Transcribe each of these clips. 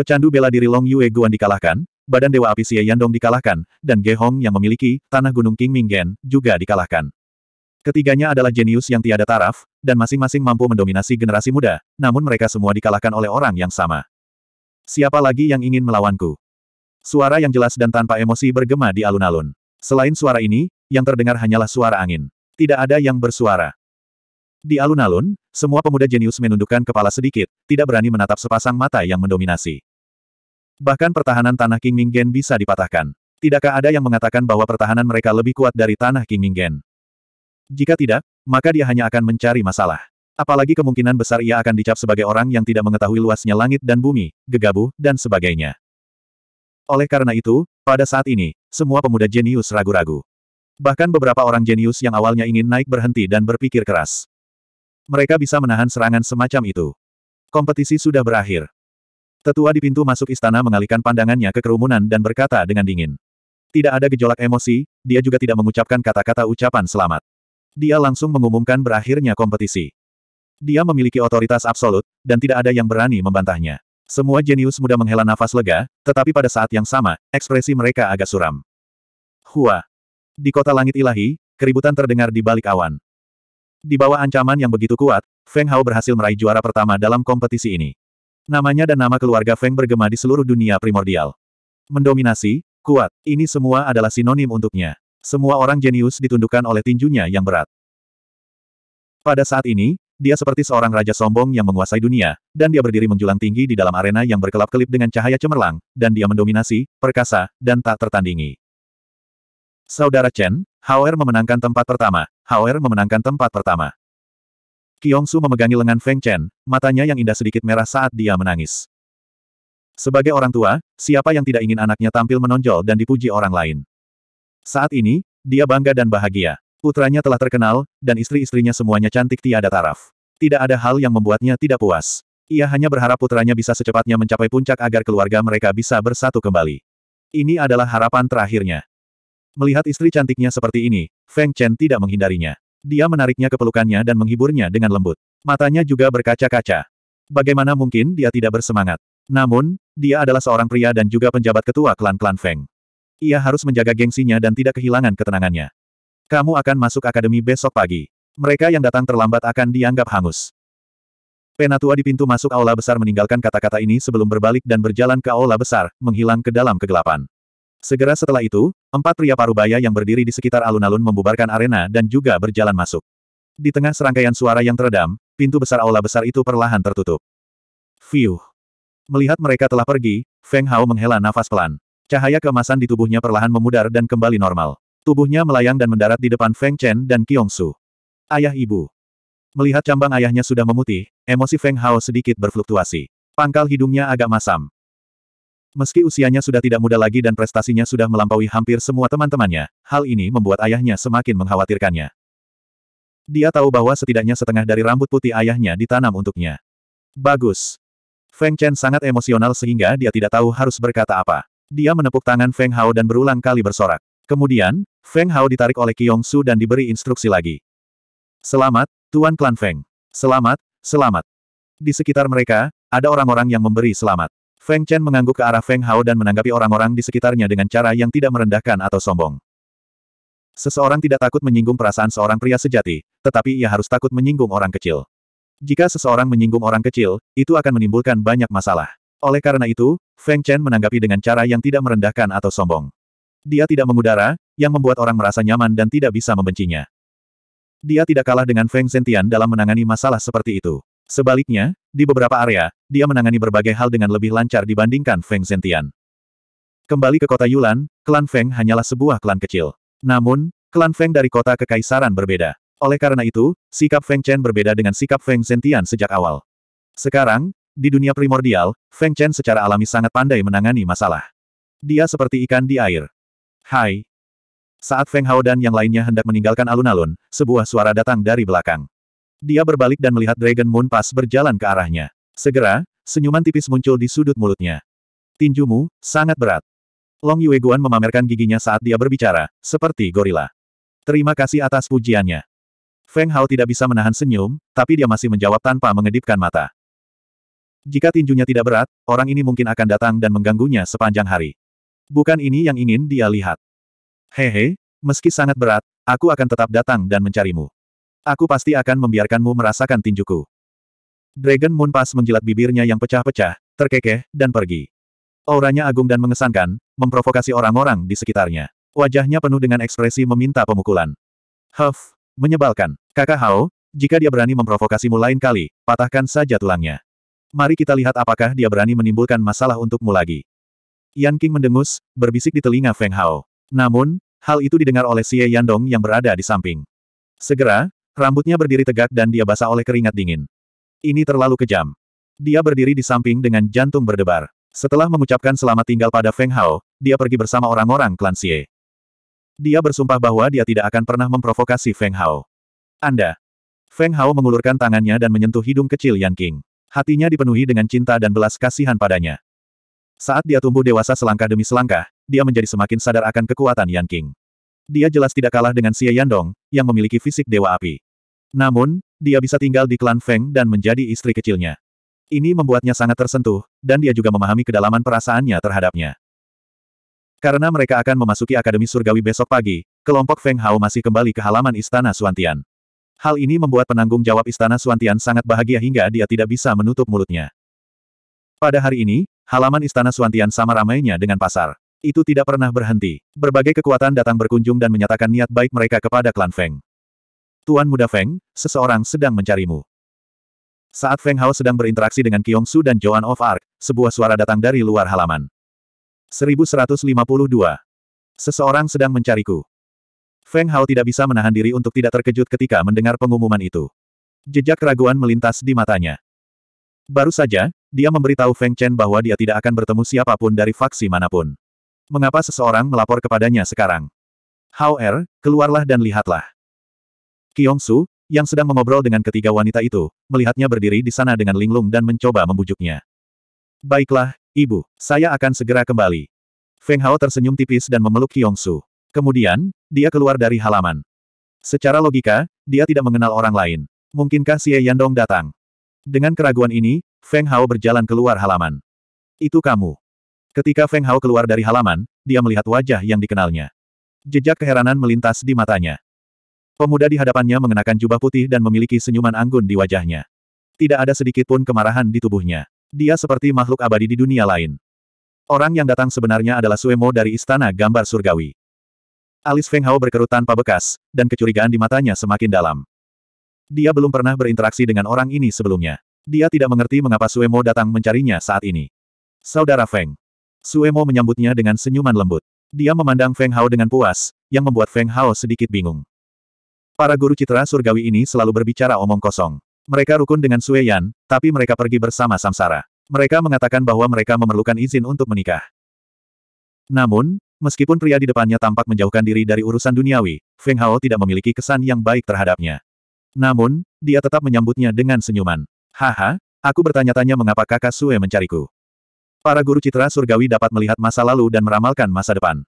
Pecandu bela diri Long Yue Guan dikalahkan, badan Dewa Api Xie Yandong dikalahkan, dan Ge Hong yang memiliki Tanah Gunung King Minggen juga dikalahkan. Ketiganya adalah jenius yang tiada taraf, dan masing-masing mampu mendominasi generasi muda, namun mereka semua dikalahkan oleh orang yang sama. Siapa lagi yang ingin melawanku? Suara yang jelas dan tanpa emosi bergema di alun-alun. Selain suara ini, yang terdengar hanyalah suara angin. Tidak ada yang bersuara. Di alun-alun, semua pemuda jenius menundukkan kepala sedikit, tidak berani menatap sepasang mata yang mendominasi. Bahkan pertahanan tanah King Minggen bisa dipatahkan. Tidakkah ada yang mengatakan bahwa pertahanan mereka lebih kuat dari tanah King Minggen? Jika tidak, maka dia hanya akan mencari masalah. Apalagi kemungkinan besar ia akan dicap sebagai orang yang tidak mengetahui luasnya langit dan bumi, gegabah, dan sebagainya. Oleh karena itu, pada saat ini, semua pemuda jenius ragu-ragu. Bahkan beberapa orang jenius yang awalnya ingin naik berhenti dan berpikir keras. Mereka bisa menahan serangan semacam itu. Kompetisi sudah berakhir. Tetua di pintu masuk istana mengalihkan pandangannya ke kerumunan dan berkata dengan dingin. Tidak ada gejolak emosi, dia juga tidak mengucapkan kata-kata ucapan selamat. Dia langsung mengumumkan berakhirnya kompetisi. Dia memiliki otoritas absolut, dan tidak ada yang berani membantahnya. Semua jenius muda menghela nafas lega, tetapi pada saat yang sama, ekspresi mereka agak suram. Hua! Di kota langit ilahi, keributan terdengar di balik awan. Di bawah ancaman yang begitu kuat, Feng Hao berhasil meraih juara pertama dalam kompetisi ini. Namanya dan nama keluarga Feng bergema di seluruh dunia primordial. Mendominasi, kuat, ini semua adalah sinonim untuknya. Semua orang jenius ditundukkan oleh tinjunya yang berat. Pada saat ini, dia seperti seorang raja sombong yang menguasai dunia, dan dia berdiri menjulang tinggi di dalam arena yang berkelap-kelip dengan cahaya cemerlang, dan dia mendominasi, perkasa, dan tak tertandingi. Saudara Chen, Hauer memenangkan tempat pertama. Hauer memenangkan tempat pertama. Qiong Su memegangi lengan Feng Chen, matanya yang indah sedikit merah saat dia menangis. Sebagai orang tua, siapa yang tidak ingin anaknya tampil menonjol dan dipuji orang lain? Saat ini, dia bangga dan bahagia. Putranya telah terkenal, dan istri-istrinya semuanya cantik tiada taraf. Tidak ada hal yang membuatnya tidak puas. Ia hanya berharap putranya bisa secepatnya mencapai puncak agar keluarga mereka bisa bersatu kembali. Ini adalah harapan terakhirnya. Melihat istri cantiknya seperti ini, Feng Chen tidak menghindarinya. Dia menariknya ke pelukannya dan menghiburnya dengan lembut. Matanya juga berkaca-kaca. Bagaimana mungkin dia tidak bersemangat? Namun, dia adalah seorang pria dan juga penjabat ketua klan-klan Feng. Ia harus menjaga gengsinya dan tidak kehilangan ketenangannya. Kamu akan masuk akademi besok pagi. Mereka yang datang terlambat akan dianggap hangus. Penatua di pintu masuk aula besar meninggalkan kata-kata ini sebelum berbalik dan berjalan ke aula besar, menghilang ke dalam kegelapan. Segera setelah itu, empat pria parubaya yang berdiri di sekitar alun-alun membubarkan arena dan juga berjalan masuk. Di tengah serangkaian suara yang teredam, pintu besar aula besar itu perlahan tertutup. Fiuh. Melihat mereka telah pergi, Feng Hao menghela nafas pelan. Cahaya kemasan di tubuhnya perlahan memudar dan kembali normal. Tubuhnya melayang dan mendarat di depan Feng Chen dan Kiong Su. Ayah ibu. Melihat cambang ayahnya sudah memutih, emosi Feng Hao sedikit berfluktuasi. Pangkal hidungnya agak masam. Meski usianya sudah tidak muda lagi dan prestasinya sudah melampaui hampir semua teman-temannya, hal ini membuat ayahnya semakin mengkhawatirkannya. Dia tahu bahwa setidaknya setengah dari rambut putih ayahnya ditanam untuknya. Bagus. Feng Chen sangat emosional sehingga dia tidak tahu harus berkata apa. Dia menepuk tangan Feng Hao dan berulang kali bersorak. Kemudian, Feng Hao ditarik oleh Qiyong Su dan diberi instruksi lagi. Selamat, Tuan Klan Feng. Selamat, selamat. Di sekitar mereka, ada orang-orang yang memberi selamat. Feng Chen mengangguk ke arah Feng Hao dan menanggapi orang-orang di sekitarnya dengan cara yang tidak merendahkan atau sombong. Seseorang tidak takut menyinggung perasaan seorang pria sejati, tetapi ia harus takut menyinggung orang kecil. Jika seseorang menyinggung orang kecil, itu akan menimbulkan banyak masalah. Oleh karena itu, Feng Chen menanggapi dengan cara yang tidak merendahkan atau sombong. Dia tidak mengudara, yang membuat orang merasa nyaman dan tidak bisa membencinya. Dia tidak kalah dengan Feng Zentian dalam menangani masalah seperti itu. Sebaliknya, di beberapa area, dia menangani berbagai hal dengan lebih lancar dibandingkan Feng Zentian. Kembali ke kota Yulan, klan Feng hanyalah sebuah klan kecil. Namun, klan Feng dari kota kekaisaran berbeda. Oleh karena itu, sikap Feng Chen berbeda dengan sikap Feng Zentian sejak awal. Sekarang, di dunia primordial, Feng Chen secara alami sangat pandai menangani masalah. Dia seperti ikan di air. Hai. Saat Feng Hao dan yang lainnya hendak meninggalkan alun-alun, sebuah suara datang dari belakang. Dia berbalik dan melihat Dragon Moon Pass berjalan ke arahnya. Segera, senyuman tipis muncul di sudut mulutnya. Tinjumu, sangat berat. Long Yueguan memamerkan giginya saat dia berbicara, seperti gorila. Terima kasih atas pujiannya. Feng Hao tidak bisa menahan senyum, tapi dia masih menjawab tanpa mengedipkan mata. Jika tinjunya tidak berat, orang ini mungkin akan datang dan mengganggunya sepanjang hari. Bukan ini yang ingin dia lihat. Hehe, meski sangat berat, aku akan tetap datang dan mencarimu. Aku pasti akan membiarkanmu merasakan tinjuku. Dragon Moon Pass menjilat bibirnya yang pecah-pecah, terkekeh, dan pergi. Auranya agung dan mengesankan, memprovokasi orang-orang di sekitarnya. Wajahnya penuh dengan ekspresi meminta pemukulan. Huff, menyebalkan. Kakak Hao, jika dia berani memprovokasimu lain kali, patahkan saja tulangnya. Mari kita lihat apakah dia berani menimbulkan masalah untukmu lagi. Yan King mendengus, berbisik di telinga Feng Hao. Namun, hal itu didengar oleh Xie Yandong yang berada di samping. Segera, rambutnya berdiri tegak dan dia basah oleh keringat dingin. Ini terlalu kejam. Dia berdiri di samping dengan jantung berdebar. Setelah mengucapkan selamat tinggal pada Feng Hao, dia pergi bersama orang-orang klan Xie. Dia bersumpah bahwa dia tidak akan pernah memprovokasi Feng Hao. Anda. Feng Hao mengulurkan tangannya dan menyentuh hidung kecil Yan King. Hatinya dipenuhi dengan cinta dan belas kasihan padanya. Saat dia tumbuh dewasa selangkah demi selangkah, dia menjadi semakin sadar akan kekuatan Yan King. Dia jelas tidak kalah dengan Xie Yandong, yang memiliki fisik Dewa Api. Namun, dia bisa tinggal di klan Feng dan menjadi istri kecilnya. Ini membuatnya sangat tersentuh, dan dia juga memahami kedalaman perasaannya terhadapnya. Karena mereka akan memasuki Akademi Surgawi besok pagi, kelompok Feng Hao masih kembali ke halaman Istana Suantian. Hal ini membuat penanggung jawab Istana Suantian sangat bahagia hingga dia tidak bisa menutup mulutnya. Pada hari ini, halaman Istana Suantian sama ramainya dengan pasar. Itu tidak pernah berhenti. Berbagai kekuatan datang berkunjung dan menyatakan niat baik mereka kepada klan Feng. Tuan Muda Feng, seseorang sedang mencarimu. Saat Feng Hao sedang berinteraksi dengan Kyong Su dan Joan of Arc, sebuah suara datang dari luar halaman. 1152. Seseorang sedang mencariku. Feng Hao tidak bisa menahan diri untuk tidak terkejut ketika mendengar pengumuman itu. Jejak keraguan melintas di matanya. Baru saja, dia memberitahu Feng Chen bahwa dia tidak akan bertemu siapapun dari faksi manapun. Mengapa seseorang melapor kepadanya sekarang? Hao Er, keluarlah dan lihatlah. Su, yang sedang mengobrol dengan ketiga wanita itu, melihatnya berdiri di sana dengan linglung dan mencoba membujuknya. Baiklah, ibu, saya akan segera kembali. Feng Hao tersenyum tipis dan memeluk Su. Kemudian, dia keluar dari halaman. Secara logika, dia tidak mengenal orang lain. Mungkinkah Xie Yandong datang? Dengan keraguan ini, Feng Hao berjalan keluar halaman. Itu kamu. Ketika Feng Hao keluar dari halaman, dia melihat wajah yang dikenalnya. Jejak keheranan melintas di matanya. Pemuda di hadapannya mengenakan jubah putih dan memiliki senyuman anggun di wajahnya. Tidak ada sedikit pun kemarahan di tubuhnya. Dia seperti makhluk abadi di dunia lain. Orang yang datang sebenarnya adalah Suemo dari Istana Gambar Surgawi. Alis Feng Hao berkerut tanpa bekas, dan kecurigaan di matanya semakin dalam. Dia belum pernah berinteraksi dengan orang ini sebelumnya. Dia tidak mengerti mengapa Suemo datang mencarinya saat ini. Saudara Feng. Suemo menyambutnya dengan senyuman lembut. Dia memandang Feng Hao dengan puas, yang membuat Feng Hao sedikit bingung. Para guru citra surgawi ini selalu berbicara omong kosong. Mereka rukun dengan Sue tapi mereka pergi bersama Samsara. Mereka mengatakan bahwa mereka memerlukan izin untuk menikah. Namun, meskipun pria di depannya tampak menjauhkan diri dari urusan duniawi, Feng Hao tidak memiliki kesan yang baik terhadapnya. Namun, dia tetap menyambutnya dengan senyuman. Haha, aku bertanya-tanya mengapa kakak Sue mencariku. Para guru citra surgawi dapat melihat masa lalu dan meramalkan masa depan.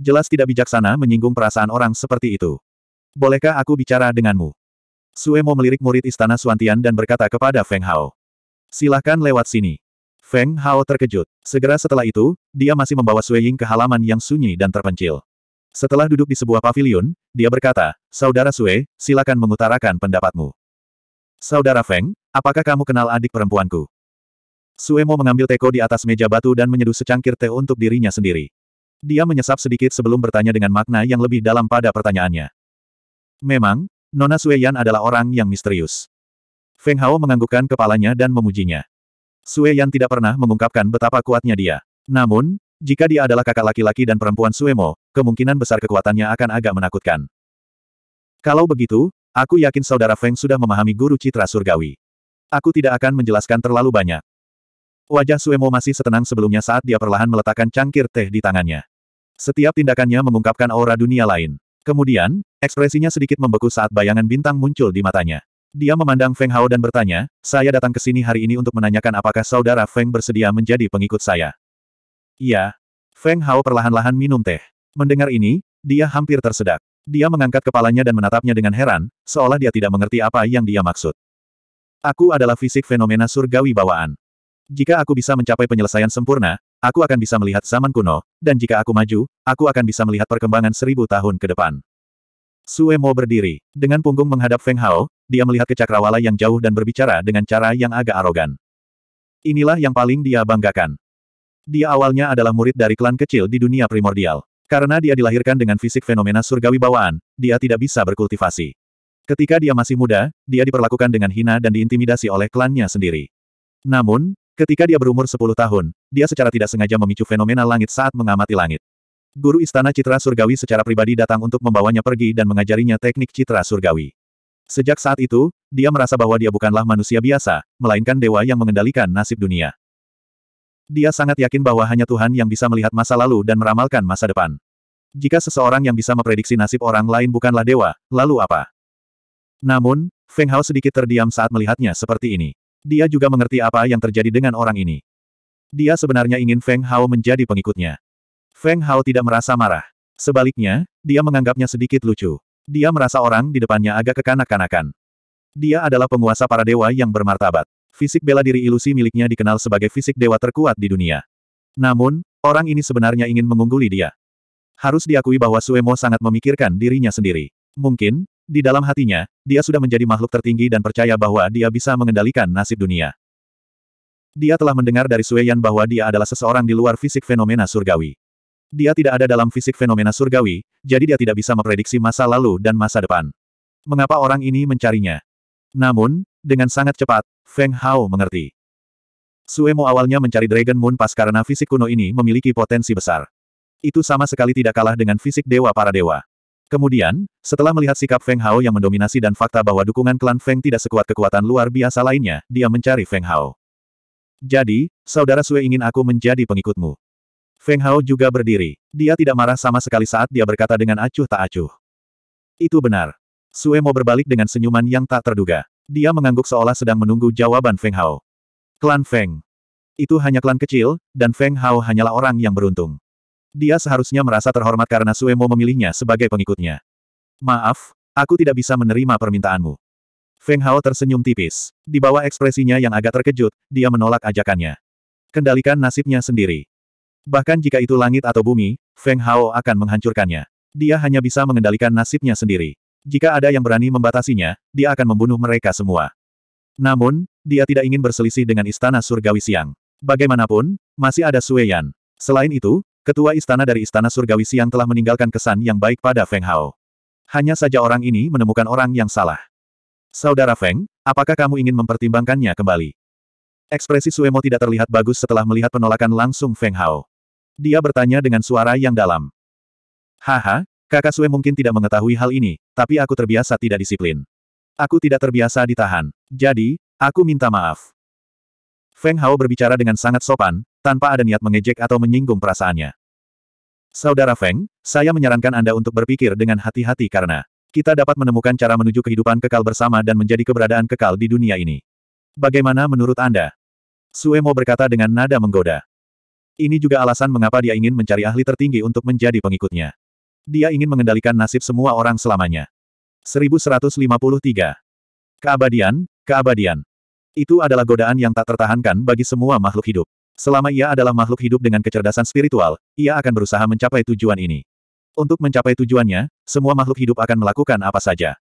Jelas tidak bijaksana menyinggung perasaan orang seperti itu bolehkah aku bicara denganmu? Suemo melirik murid istana Suantian dan berkata kepada Feng Hao. Silahkan lewat sini. Feng Hao terkejut. Segera setelah itu, dia masih membawa Sue Ying ke halaman yang sunyi dan terpencil. Setelah duduk di sebuah pavilion, dia berkata, Saudara Sue, silakan mengutarakan pendapatmu. Saudara Feng, apakah kamu kenal adik perempuanku? Suemo mengambil teko di atas meja batu dan menyeduh secangkir teh untuk dirinya sendiri. Dia menyesap sedikit sebelum bertanya dengan makna yang lebih dalam pada pertanyaannya. Memang, Nona Sueyan adalah orang yang misterius. Feng Hao menganggukkan kepalanya dan memujinya. Yan tidak pernah mengungkapkan betapa kuatnya dia. Namun, jika dia adalah kakak laki-laki dan perempuan Mo, kemungkinan besar kekuatannya akan agak menakutkan. Kalau begitu, aku yakin saudara Feng sudah memahami guru citra surgawi. Aku tidak akan menjelaskan terlalu banyak. Wajah Mo masih setenang sebelumnya saat dia perlahan meletakkan cangkir teh di tangannya. Setiap tindakannya mengungkapkan aura dunia lain. Kemudian, ekspresinya sedikit membeku saat bayangan bintang muncul di matanya. Dia memandang Feng Hao dan bertanya, saya datang ke sini hari ini untuk menanyakan apakah saudara Feng bersedia menjadi pengikut saya. Iya. Feng Hao perlahan-lahan minum teh. Mendengar ini, dia hampir tersedak. Dia mengangkat kepalanya dan menatapnya dengan heran, seolah dia tidak mengerti apa yang dia maksud. Aku adalah fisik fenomena surgawi bawaan. Jika aku bisa mencapai penyelesaian sempurna, aku akan bisa melihat zaman kuno, dan jika aku maju, aku akan bisa melihat perkembangan seribu tahun ke depan. Sue Mo berdiri, dengan punggung menghadap Feng Hao, dia melihat kecakrawala yang jauh dan berbicara dengan cara yang agak arogan. Inilah yang paling dia banggakan. Dia awalnya adalah murid dari klan kecil di dunia primordial. Karena dia dilahirkan dengan fisik fenomena surgawi bawaan, dia tidak bisa berkultivasi. Ketika dia masih muda, dia diperlakukan dengan hina dan diintimidasi oleh klannya sendiri. Namun, Ketika dia berumur 10 tahun, dia secara tidak sengaja memicu fenomena langit saat mengamati langit. Guru Istana Citra Surgawi secara pribadi datang untuk membawanya pergi dan mengajarinya teknik Citra Surgawi. Sejak saat itu, dia merasa bahwa dia bukanlah manusia biasa, melainkan dewa yang mengendalikan nasib dunia. Dia sangat yakin bahwa hanya Tuhan yang bisa melihat masa lalu dan meramalkan masa depan. Jika seseorang yang bisa memprediksi nasib orang lain bukanlah dewa, lalu apa? Namun, Feng Hao sedikit terdiam saat melihatnya seperti ini. Dia juga mengerti apa yang terjadi dengan orang ini. Dia sebenarnya ingin Feng Hao menjadi pengikutnya. Feng Hao tidak merasa marah. Sebaliknya, dia menganggapnya sedikit lucu. Dia merasa orang di depannya agak kekanak-kanakan. Dia adalah penguasa para dewa yang bermartabat. Fisik bela diri ilusi miliknya dikenal sebagai fisik dewa terkuat di dunia. Namun, orang ini sebenarnya ingin mengungguli dia. Harus diakui bahwa Suemo sangat memikirkan dirinya sendiri. Mungkin, di dalam hatinya, dia sudah menjadi makhluk tertinggi dan percaya bahwa dia bisa mengendalikan nasib dunia. Dia telah mendengar dari Sueyan bahwa dia adalah seseorang di luar fisik fenomena surgawi. Dia tidak ada dalam fisik fenomena surgawi, jadi dia tidak bisa memprediksi masa lalu dan masa depan. Mengapa orang ini mencarinya? Namun, dengan sangat cepat, Feng Hao mengerti. Suemo awalnya mencari Dragon Moon pas karena fisik kuno ini memiliki potensi besar. Itu sama sekali tidak kalah dengan fisik dewa para dewa. Kemudian, setelah melihat sikap Feng Hao yang mendominasi dan fakta bahwa dukungan klan Feng tidak sekuat kekuatan luar biasa lainnya, dia mencari Feng Hao. Jadi, saudara Sue ingin aku menjadi pengikutmu. Feng Hao juga berdiri. Dia tidak marah sama sekali saat dia berkata dengan acuh tak acuh. Itu benar. Sue mau berbalik dengan senyuman yang tak terduga. Dia mengangguk seolah sedang menunggu jawaban Feng Hao. Klan Feng. Itu hanya klan kecil, dan Feng Hao hanyalah orang yang beruntung. Dia seharusnya merasa terhormat karena Suemo memilihnya sebagai pengikutnya. Maaf, aku tidak bisa menerima permintaanmu. Feng Hao tersenyum tipis. Di bawah ekspresinya yang agak terkejut, dia menolak ajakannya. Kendalikan nasibnya sendiri. Bahkan jika itu langit atau bumi, Feng Hao akan menghancurkannya. Dia hanya bisa mengendalikan nasibnya sendiri. Jika ada yang berani membatasinya, dia akan membunuh mereka semua. Namun, dia tidak ingin berselisih dengan istana surgawi siang. Bagaimanapun, masih ada Sueyan. Selain itu, Ketua istana dari istana surgawi siang telah meninggalkan kesan yang baik pada Feng Hao. Hanya saja orang ini menemukan orang yang salah. Saudara Feng, apakah kamu ingin mempertimbangkannya kembali? Ekspresi Suemo tidak terlihat bagus setelah melihat penolakan langsung Feng Hao. Dia bertanya dengan suara yang dalam. Haha, kakak Sue mungkin tidak mengetahui hal ini, tapi aku terbiasa tidak disiplin. Aku tidak terbiasa ditahan. Jadi, aku minta maaf. Feng Hao berbicara dengan sangat sopan, tanpa ada niat mengejek atau menyinggung perasaannya. Saudara Feng, saya menyarankan Anda untuk berpikir dengan hati-hati karena kita dapat menemukan cara menuju kehidupan kekal bersama dan menjadi keberadaan kekal di dunia ini. Bagaimana menurut Anda? Suemo berkata dengan nada menggoda. Ini juga alasan mengapa dia ingin mencari ahli tertinggi untuk menjadi pengikutnya. Dia ingin mengendalikan nasib semua orang selamanya. 1153. Keabadian, keabadian. Itu adalah godaan yang tak tertahankan bagi semua makhluk hidup. Selama ia adalah makhluk hidup dengan kecerdasan spiritual, ia akan berusaha mencapai tujuan ini. Untuk mencapai tujuannya, semua makhluk hidup akan melakukan apa saja.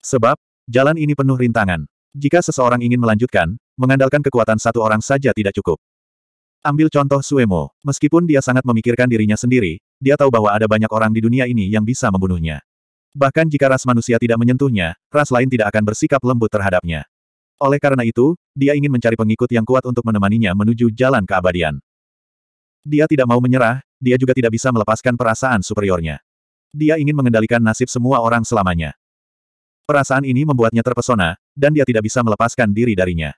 Sebab, jalan ini penuh rintangan. Jika seseorang ingin melanjutkan, mengandalkan kekuatan satu orang saja tidak cukup. Ambil contoh Suemo, meskipun dia sangat memikirkan dirinya sendiri, dia tahu bahwa ada banyak orang di dunia ini yang bisa membunuhnya. Bahkan jika ras manusia tidak menyentuhnya, ras lain tidak akan bersikap lembut terhadapnya. Oleh karena itu, dia ingin mencari pengikut yang kuat untuk menemaninya menuju jalan keabadian. Dia tidak mau menyerah, dia juga tidak bisa melepaskan perasaan superiornya. Dia ingin mengendalikan nasib semua orang selamanya. Perasaan ini membuatnya terpesona, dan dia tidak bisa melepaskan diri darinya.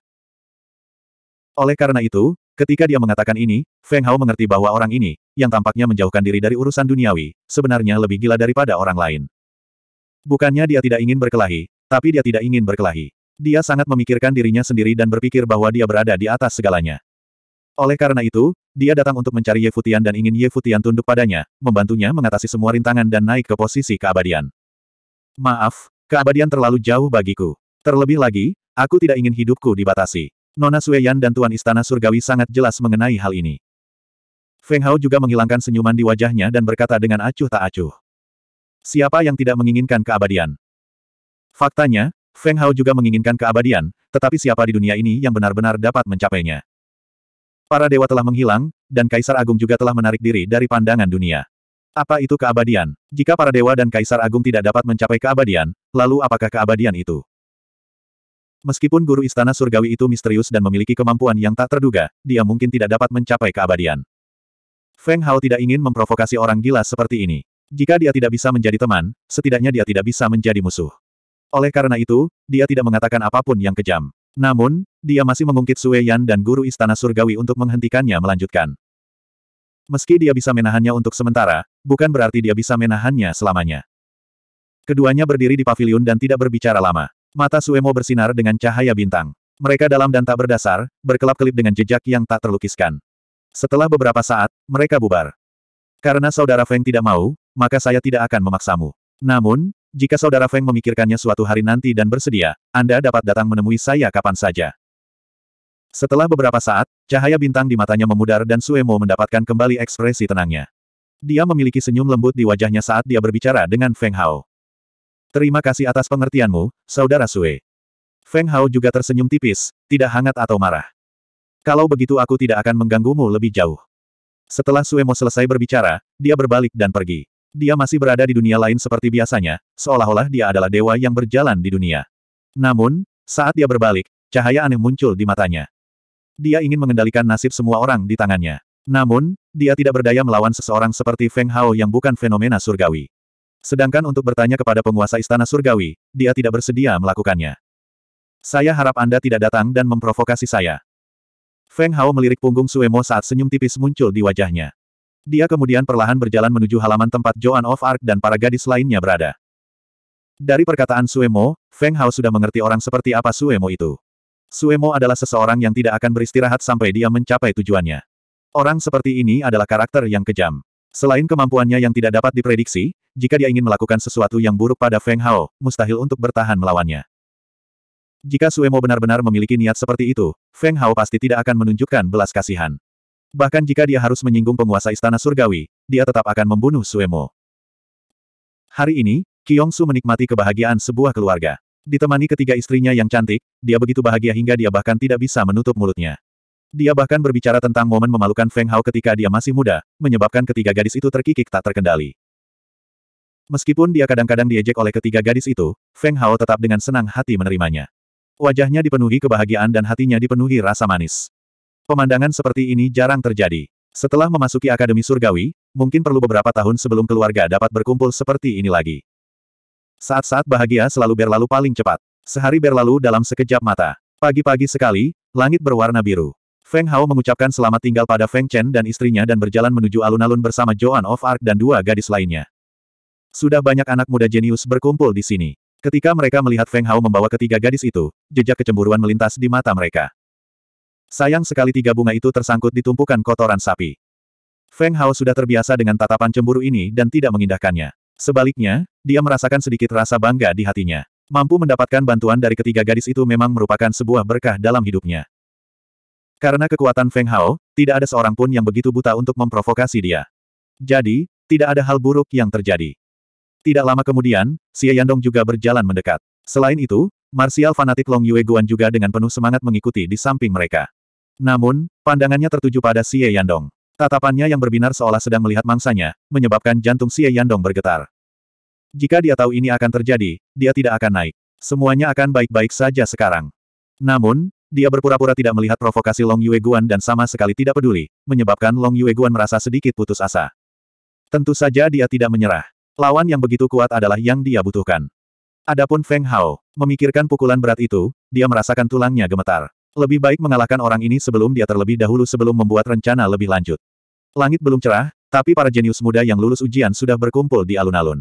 Oleh karena itu, ketika dia mengatakan ini, Feng Hao mengerti bahwa orang ini, yang tampaknya menjauhkan diri dari urusan duniawi, sebenarnya lebih gila daripada orang lain. Bukannya dia tidak ingin berkelahi, tapi dia tidak ingin berkelahi. Dia sangat memikirkan dirinya sendiri dan berpikir bahwa dia berada di atas segalanya. Oleh karena itu, dia datang untuk mencari Ye Futian dan ingin Ye Futian tunduk padanya, membantunya mengatasi semua rintangan dan naik ke posisi keabadian. Maaf, keabadian terlalu jauh bagiku. Terlebih lagi, aku tidak ingin hidupku dibatasi. Nona Sueyan dan Tuan Istana Surgawi sangat jelas mengenai hal ini. Feng Hao juga menghilangkan senyuman di wajahnya dan berkata dengan acuh tak acuh. Siapa yang tidak menginginkan keabadian? Faktanya, Feng Hao juga menginginkan keabadian, tetapi siapa di dunia ini yang benar-benar dapat mencapainya? Para dewa telah menghilang, dan Kaisar Agung juga telah menarik diri dari pandangan dunia. Apa itu keabadian? Jika para dewa dan Kaisar Agung tidak dapat mencapai keabadian, lalu apakah keabadian itu? Meskipun guru istana surgawi itu misterius dan memiliki kemampuan yang tak terduga, dia mungkin tidak dapat mencapai keabadian. Feng Hao tidak ingin memprovokasi orang gila seperti ini. Jika dia tidak bisa menjadi teman, setidaknya dia tidak bisa menjadi musuh. Oleh karena itu, dia tidak mengatakan apapun yang kejam. Namun, dia masih mengungkit Sue Yan dan Guru Istana Surgawi untuk menghentikannya melanjutkan. Meski dia bisa menahannya untuk sementara, bukan berarti dia bisa menahannya selamanya. Keduanya berdiri di pavilion dan tidak berbicara lama. Mata Suemo bersinar dengan cahaya bintang. Mereka dalam dan tak berdasar, berkelap-kelip dengan jejak yang tak terlukiskan. Setelah beberapa saat, mereka bubar. Karena saudara Feng tidak mau, maka saya tidak akan memaksamu. Namun, jika saudara Feng memikirkannya suatu hari nanti dan bersedia, Anda dapat datang menemui saya kapan saja. Setelah beberapa saat, cahaya bintang di matanya memudar dan Suemo mendapatkan kembali ekspresi tenangnya. Dia memiliki senyum lembut di wajahnya saat dia berbicara dengan Feng Hao. Terima kasih atas pengertianmu, Saudara Sue. Feng Hao juga tersenyum tipis, tidak hangat atau marah. Kalau begitu aku tidak akan mengganggumu lebih jauh. Setelah Suemo selesai berbicara, dia berbalik dan pergi. Dia masih berada di dunia lain seperti biasanya, seolah-olah dia adalah dewa yang berjalan di dunia. Namun, saat dia berbalik, cahaya aneh muncul di matanya. Dia ingin mengendalikan nasib semua orang di tangannya. Namun, dia tidak berdaya melawan seseorang seperti Feng Hao yang bukan fenomena surgawi. Sedangkan untuk bertanya kepada penguasa istana surgawi, dia tidak bersedia melakukannya. Saya harap Anda tidak datang dan memprovokasi saya. Feng Hao melirik punggung Suemo saat senyum tipis muncul di wajahnya. Dia kemudian perlahan berjalan menuju halaman tempat Joan of Arc dan para gadis lainnya berada. Dari perkataan Suemo, Feng Hao sudah mengerti orang seperti apa Suemo itu. Suemo adalah seseorang yang tidak akan beristirahat sampai dia mencapai tujuannya. Orang seperti ini adalah karakter yang kejam. Selain kemampuannya yang tidak dapat diprediksi, jika dia ingin melakukan sesuatu yang buruk pada Feng Hao, mustahil untuk bertahan melawannya. Jika Suemo benar-benar memiliki niat seperti itu, Feng Hao pasti tidak akan menunjukkan belas kasihan. Bahkan jika dia harus menyinggung penguasa istana surgawi, dia tetap akan membunuh Suemo. Hari ini, Kyong Su menikmati kebahagiaan sebuah keluarga. Ditemani ketiga istrinya yang cantik, dia begitu bahagia hingga dia bahkan tidak bisa menutup mulutnya. Dia bahkan berbicara tentang momen memalukan Feng Hao ketika dia masih muda, menyebabkan ketiga gadis itu terkikik tak terkendali. Meskipun dia kadang-kadang diejek oleh ketiga gadis itu, Feng Hao tetap dengan senang hati menerimanya. Wajahnya dipenuhi kebahagiaan dan hatinya dipenuhi rasa manis. Pemandangan seperti ini jarang terjadi. Setelah memasuki Akademi Surgawi, mungkin perlu beberapa tahun sebelum keluarga dapat berkumpul seperti ini lagi. Saat-saat bahagia selalu berlalu paling cepat. Sehari berlalu dalam sekejap mata. Pagi-pagi sekali, langit berwarna biru. Feng Hao mengucapkan selamat tinggal pada Feng Chen dan istrinya dan berjalan menuju alun-alun bersama Joan of Arc dan dua gadis lainnya. Sudah banyak anak muda jenius berkumpul di sini. Ketika mereka melihat Feng Hao membawa ketiga gadis itu, jejak kecemburuan melintas di mata mereka. Sayang sekali tiga bunga itu tersangkut di tumpukan kotoran sapi. Feng Hao sudah terbiasa dengan tatapan cemburu ini dan tidak mengindahkannya. Sebaliknya, dia merasakan sedikit rasa bangga di hatinya. Mampu mendapatkan bantuan dari ketiga gadis itu memang merupakan sebuah berkah dalam hidupnya. Karena kekuatan Feng Hao, tidak ada seorang pun yang begitu buta untuk memprovokasi dia. Jadi, tidak ada hal buruk yang terjadi. Tidak lama kemudian, Xie Yandong juga berjalan mendekat. Selain itu, Martial fanatik Long Yue Guan juga dengan penuh semangat mengikuti di samping mereka. Namun, pandangannya tertuju pada Xie Yandong. Tatapannya yang berbinar seolah sedang melihat mangsanya, menyebabkan jantung Xie Yandong bergetar. Jika dia tahu ini akan terjadi, dia tidak akan naik. Semuanya akan baik-baik saja sekarang. Namun, dia berpura-pura tidak melihat provokasi Long Yue Guan dan sama sekali tidak peduli, menyebabkan Long Yue Guan merasa sedikit putus asa. Tentu saja dia tidak menyerah. Lawan yang begitu kuat adalah yang dia butuhkan. Adapun Feng Hao, memikirkan pukulan berat itu, dia merasakan tulangnya gemetar. Lebih baik mengalahkan orang ini sebelum dia terlebih dahulu sebelum membuat rencana lebih lanjut. Langit belum cerah, tapi para jenius muda yang lulus ujian sudah berkumpul di alun-alun.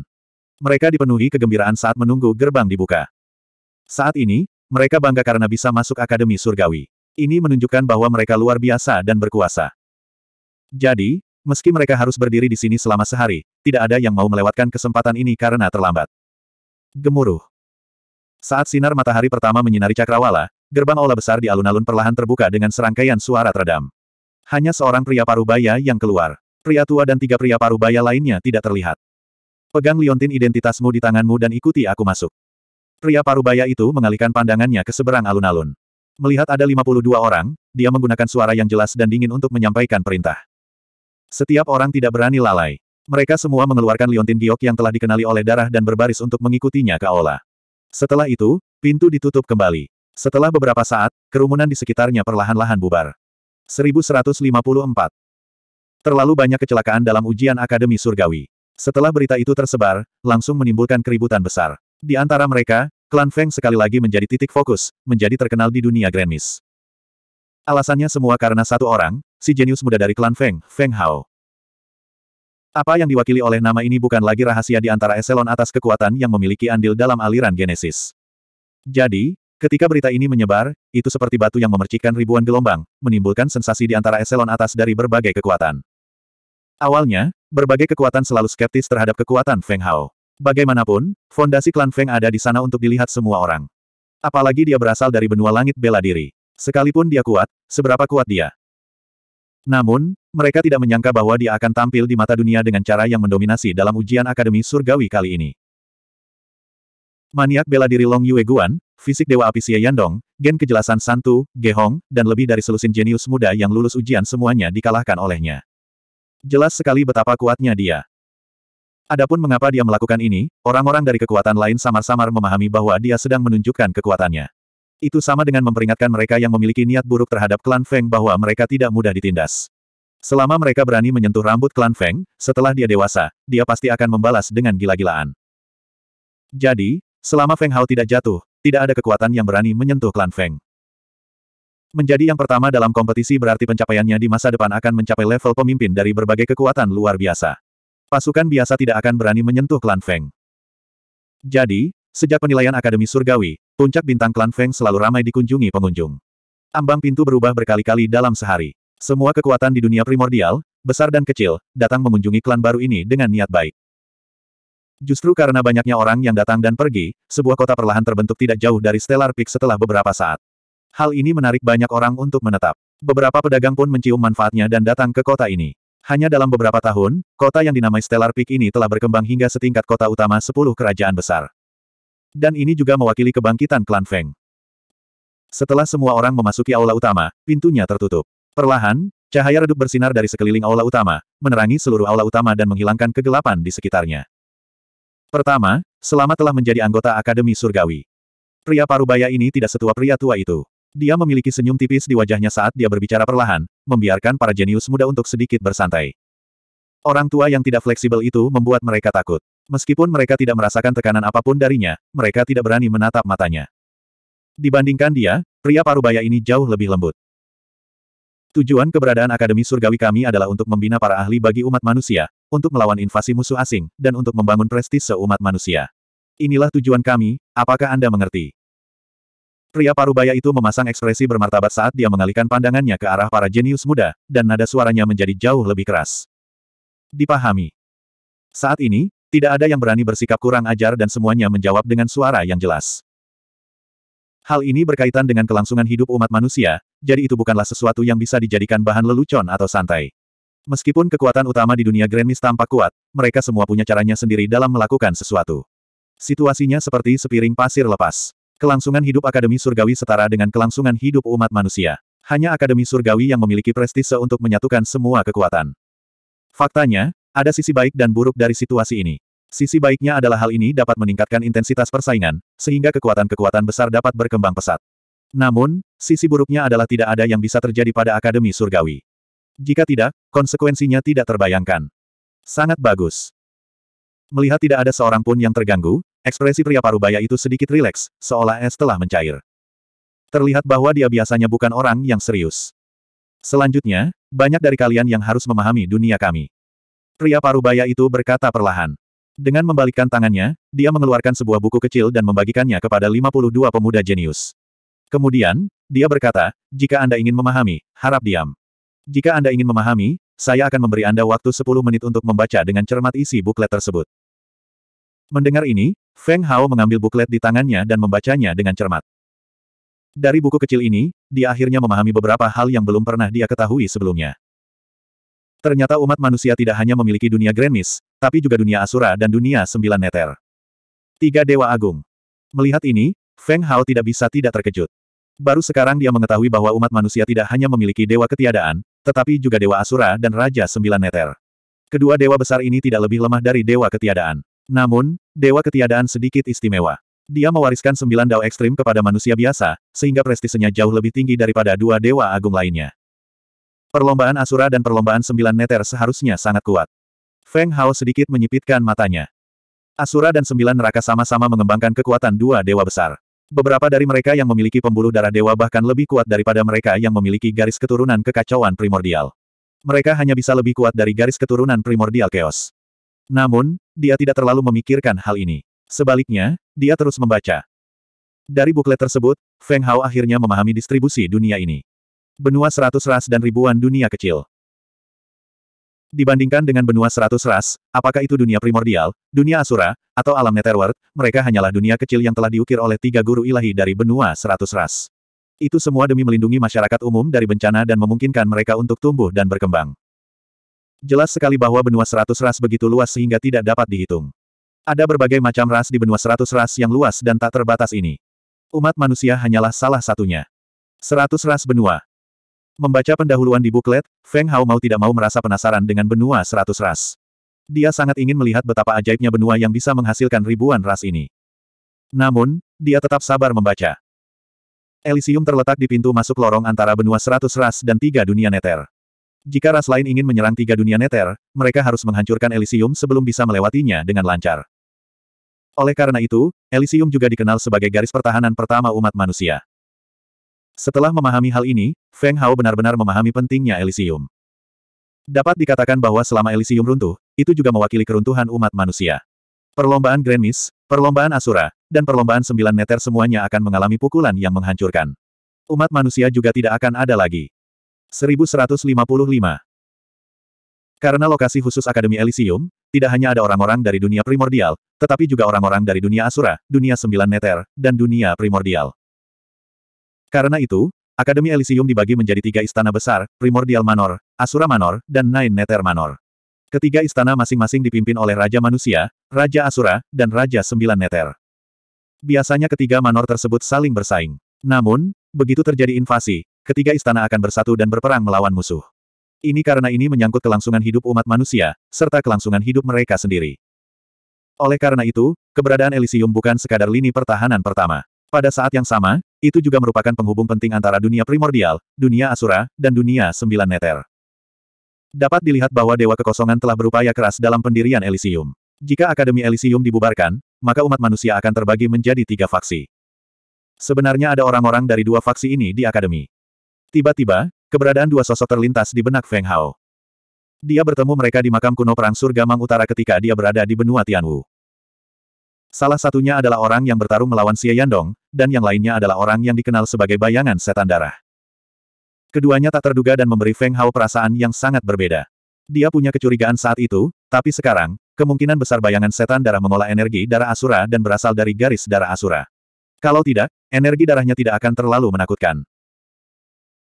Mereka dipenuhi kegembiraan saat menunggu gerbang dibuka. Saat ini, mereka bangga karena bisa masuk Akademi Surgawi. Ini menunjukkan bahwa mereka luar biasa dan berkuasa. Jadi, meski mereka harus berdiri di sini selama sehari, tidak ada yang mau melewatkan kesempatan ini karena terlambat. Gemuruh. Saat sinar matahari pertama menyinari cakrawala, Gerbang aula besar di alun-alun perlahan terbuka dengan serangkaian suara teredam. Hanya seorang pria parubaya yang keluar. Pria tua dan tiga pria parubaya lainnya tidak terlihat. Pegang liontin identitasmu di tanganmu dan ikuti aku masuk. Pria parubaya itu mengalihkan pandangannya ke seberang alun-alun. Melihat ada 52 orang, dia menggunakan suara yang jelas dan dingin untuk menyampaikan perintah. Setiap orang tidak berani lalai. Mereka semua mengeluarkan liontin giok yang telah dikenali oleh darah dan berbaris untuk mengikutinya ke aula. Setelah itu, pintu ditutup kembali. Setelah beberapa saat, kerumunan di sekitarnya perlahan-lahan bubar. 1154. Terlalu banyak kecelakaan dalam ujian Akademi Surgawi. Setelah berita itu tersebar, langsung menimbulkan keributan besar. Di antara mereka, klan Feng sekali lagi menjadi titik fokus, menjadi terkenal di dunia Grand Miss. Alasannya semua karena satu orang, si jenius muda dari klan Feng, Feng Hao. Apa yang diwakili oleh nama ini bukan lagi rahasia di antara eselon atas kekuatan yang memiliki andil dalam aliran genesis. Jadi, Ketika berita ini menyebar, itu seperti batu yang memercikan ribuan gelombang, menimbulkan sensasi di antara eselon atas dari berbagai kekuatan. Awalnya, berbagai kekuatan selalu skeptis terhadap kekuatan Feng Hao. Bagaimanapun, fondasi klan Feng ada di sana untuk dilihat semua orang. Apalagi dia berasal dari benua langit bela diri. Sekalipun dia kuat, seberapa kuat dia? Namun, mereka tidak menyangka bahwa dia akan tampil di mata dunia dengan cara yang mendominasi dalam ujian Akademi Surgawi kali ini. Maniak bela diri Long Yue Guan, fisik Dewa Api Xie Yandong, gen kejelasan Santu, Gehong, dan lebih dari selusin jenius muda yang lulus ujian semuanya dikalahkan olehnya. Jelas sekali betapa kuatnya dia. Adapun mengapa dia melakukan ini, orang-orang dari kekuatan lain samar-samar memahami bahwa dia sedang menunjukkan kekuatannya. Itu sama dengan memperingatkan mereka yang memiliki niat buruk terhadap klan Feng bahwa mereka tidak mudah ditindas. Selama mereka berani menyentuh rambut klan Feng, setelah dia dewasa, dia pasti akan membalas dengan gila-gilaan. Jadi, Selama Feng Hao tidak jatuh, tidak ada kekuatan yang berani menyentuh klan Feng. Menjadi yang pertama dalam kompetisi berarti pencapaiannya di masa depan akan mencapai level pemimpin dari berbagai kekuatan luar biasa. Pasukan biasa tidak akan berani menyentuh klan Feng. Jadi, sejak penilaian Akademi Surgawi, puncak bintang klan Feng selalu ramai dikunjungi pengunjung. Ambang pintu berubah berkali-kali dalam sehari. Semua kekuatan di dunia primordial, besar dan kecil, datang mengunjungi klan baru ini dengan niat baik. Justru karena banyaknya orang yang datang dan pergi, sebuah kota perlahan terbentuk tidak jauh dari Stellar Peak setelah beberapa saat. Hal ini menarik banyak orang untuk menetap. Beberapa pedagang pun mencium manfaatnya dan datang ke kota ini. Hanya dalam beberapa tahun, kota yang dinamai Stellar Peak ini telah berkembang hingga setingkat kota utama sepuluh kerajaan besar. Dan ini juga mewakili kebangkitan klan Feng. Setelah semua orang memasuki aula utama, pintunya tertutup. Perlahan, cahaya redup bersinar dari sekeliling aula utama, menerangi seluruh aula utama dan menghilangkan kegelapan di sekitarnya. Pertama, selama telah menjadi anggota Akademi Surgawi. Pria parubaya ini tidak setua pria tua itu. Dia memiliki senyum tipis di wajahnya saat dia berbicara perlahan, membiarkan para jenius muda untuk sedikit bersantai. Orang tua yang tidak fleksibel itu membuat mereka takut. Meskipun mereka tidak merasakan tekanan apapun darinya, mereka tidak berani menatap matanya. Dibandingkan dia, pria parubaya ini jauh lebih lembut. Tujuan keberadaan Akademi Surgawi kami adalah untuk membina para ahli bagi umat manusia, untuk melawan invasi musuh asing, dan untuk membangun prestis seumat manusia. Inilah tujuan kami, apakah Anda mengerti? Pria parubaya itu memasang ekspresi bermartabat saat dia mengalihkan pandangannya ke arah para jenius muda, dan nada suaranya menjadi jauh lebih keras. Dipahami. Saat ini, tidak ada yang berani bersikap kurang ajar dan semuanya menjawab dengan suara yang jelas. Hal ini berkaitan dengan kelangsungan hidup umat manusia, jadi itu bukanlah sesuatu yang bisa dijadikan bahan lelucon atau santai. Meskipun kekuatan utama di dunia Grand tampak kuat, mereka semua punya caranya sendiri dalam melakukan sesuatu. Situasinya seperti sepiring pasir lepas. Kelangsungan hidup Akademi Surgawi setara dengan kelangsungan hidup umat manusia. Hanya Akademi Surgawi yang memiliki prestise untuk menyatukan semua kekuatan. Faktanya, ada sisi baik dan buruk dari situasi ini. Sisi baiknya adalah hal ini dapat meningkatkan intensitas persaingan, sehingga kekuatan-kekuatan besar dapat berkembang pesat. Namun, sisi buruknya adalah tidak ada yang bisa terjadi pada Akademi Surgawi. Jika tidak, konsekuensinya tidak terbayangkan. Sangat bagus. Melihat tidak ada seorang pun yang terganggu, ekspresi pria parubaya itu sedikit rileks, seolah es telah mencair. Terlihat bahwa dia biasanya bukan orang yang serius. Selanjutnya, banyak dari kalian yang harus memahami dunia kami. Pria parubaya itu berkata perlahan. Dengan membalikkan tangannya, dia mengeluarkan sebuah buku kecil dan membagikannya kepada 52 pemuda jenius. Kemudian, dia berkata, jika Anda ingin memahami, harap diam. Jika Anda ingin memahami, saya akan memberi Anda waktu 10 menit untuk membaca dengan cermat isi buklet tersebut. Mendengar ini, Feng Hao mengambil buklet di tangannya dan membacanya dengan cermat. Dari buku kecil ini, dia akhirnya memahami beberapa hal yang belum pernah dia ketahui sebelumnya. Ternyata umat manusia tidak hanya memiliki dunia Grenis, tapi juga dunia Asura dan dunia Sembilan Neter. Tiga Dewa Agung. Melihat ini, Feng Hao tidak bisa tidak terkejut. Baru sekarang dia mengetahui bahwa umat manusia tidak hanya memiliki dewa ketiadaan, tetapi juga Dewa Asura dan Raja Sembilan Neter. Kedua dewa besar ini tidak lebih lemah dari dewa ketiadaan. Namun, dewa ketiadaan sedikit istimewa. Dia mewariskan sembilan dao ekstrim kepada manusia biasa, sehingga prestisenya jauh lebih tinggi daripada dua dewa agung lainnya. Perlombaan Asura dan perlombaan sembilan neter seharusnya sangat kuat. Feng Hao sedikit menyipitkan matanya. Asura dan sembilan neraka sama-sama mengembangkan kekuatan dua dewa besar. Beberapa dari mereka yang memiliki pembuluh darah dewa bahkan lebih kuat daripada mereka yang memiliki garis keturunan kekacauan primordial. Mereka hanya bisa lebih kuat dari garis keturunan primordial chaos. Namun, dia tidak terlalu memikirkan hal ini. Sebaliknya, dia terus membaca. Dari buklet tersebut, Feng Hao akhirnya memahami distribusi dunia ini. Benua seratus ras dan ribuan dunia kecil. Dibandingkan dengan benua seratus ras, apakah itu dunia primordial, dunia asura, atau alam netherworld, mereka hanyalah dunia kecil yang telah diukir oleh tiga guru ilahi dari benua seratus ras. Itu semua demi melindungi masyarakat umum dari bencana dan memungkinkan mereka untuk tumbuh dan berkembang. Jelas sekali bahwa benua seratus ras begitu luas sehingga tidak dapat dihitung. Ada berbagai macam ras di benua seratus ras yang luas dan tak terbatas ini. Umat manusia hanyalah salah satunya. Seratus ras benua, Membaca pendahuluan di buklet, Feng Hao mau tidak mau merasa penasaran dengan benua seratus ras. Dia sangat ingin melihat betapa ajaibnya benua yang bisa menghasilkan ribuan ras ini. Namun, dia tetap sabar membaca. Elysium terletak di pintu masuk lorong antara benua seratus ras dan tiga dunia neter. Jika ras lain ingin menyerang tiga dunia neter, mereka harus menghancurkan Elysium sebelum bisa melewatinya dengan lancar. Oleh karena itu, Elysium juga dikenal sebagai garis pertahanan pertama umat manusia. Setelah memahami hal ini, Feng Hao benar-benar memahami pentingnya Elysium. Dapat dikatakan bahwa selama Elysium runtuh, itu juga mewakili keruntuhan umat manusia. Perlombaan Grand Miss, perlombaan Asura, dan perlombaan Sembilan Neter semuanya akan mengalami pukulan yang menghancurkan. Umat manusia juga tidak akan ada lagi. 1155 Karena lokasi khusus Akademi Elysium, tidak hanya ada orang-orang dari dunia primordial, tetapi juga orang-orang dari dunia Asura, dunia Sembilan Neter, dan dunia primordial. Karena itu, Akademi Elysium dibagi menjadi tiga istana besar, Primordial Manor, Asura Manor, dan Nine Nether Manor. Ketiga istana masing-masing dipimpin oleh Raja Manusia, Raja Asura, dan Raja Sembilan Nether. Biasanya ketiga manor tersebut saling bersaing. Namun, begitu terjadi invasi, ketiga istana akan bersatu dan berperang melawan musuh. Ini karena ini menyangkut kelangsungan hidup umat manusia, serta kelangsungan hidup mereka sendiri. Oleh karena itu, keberadaan Elysium bukan sekadar lini pertahanan pertama. Pada saat yang sama, itu juga merupakan penghubung penting antara dunia primordial, dunia Asura, dan dunia sembilan neter. Dapat dilihat bahwa Dewa Kekosongan telah berupaya keras dalam pendirian Elysium. Jika Akademi Elysium dibubarkan, maka umat manusia akan terbagi menjadi tiga faksi. Sebenarnya ada orang-orang dari dua faksi ini di Akademi. Tiba-tiba, keberadaan dua sosok terlintas di benak Feng Hao. Dia bertemu mereka di makam kuno Perang Surga Mang Utara ketika dia berada di benua Tianwu. Salah satunya adalah orang yang bertarung melawan Xie Yandong, dan yang lainnya adalah orang yang dikenal sebagai bayangan setan darah. Keduanya tak terduga dan memberi Feng Hao perasaan yang sangat berbeda. Dia punya kecurigaan saat itu, tapi sekarang, kemungkinan besar bayangan setan darah mengolah energi darah asura dan berasal dari garis darah asura. Kalau tidak, energi darahnya tidak akan terlalu menakutkan.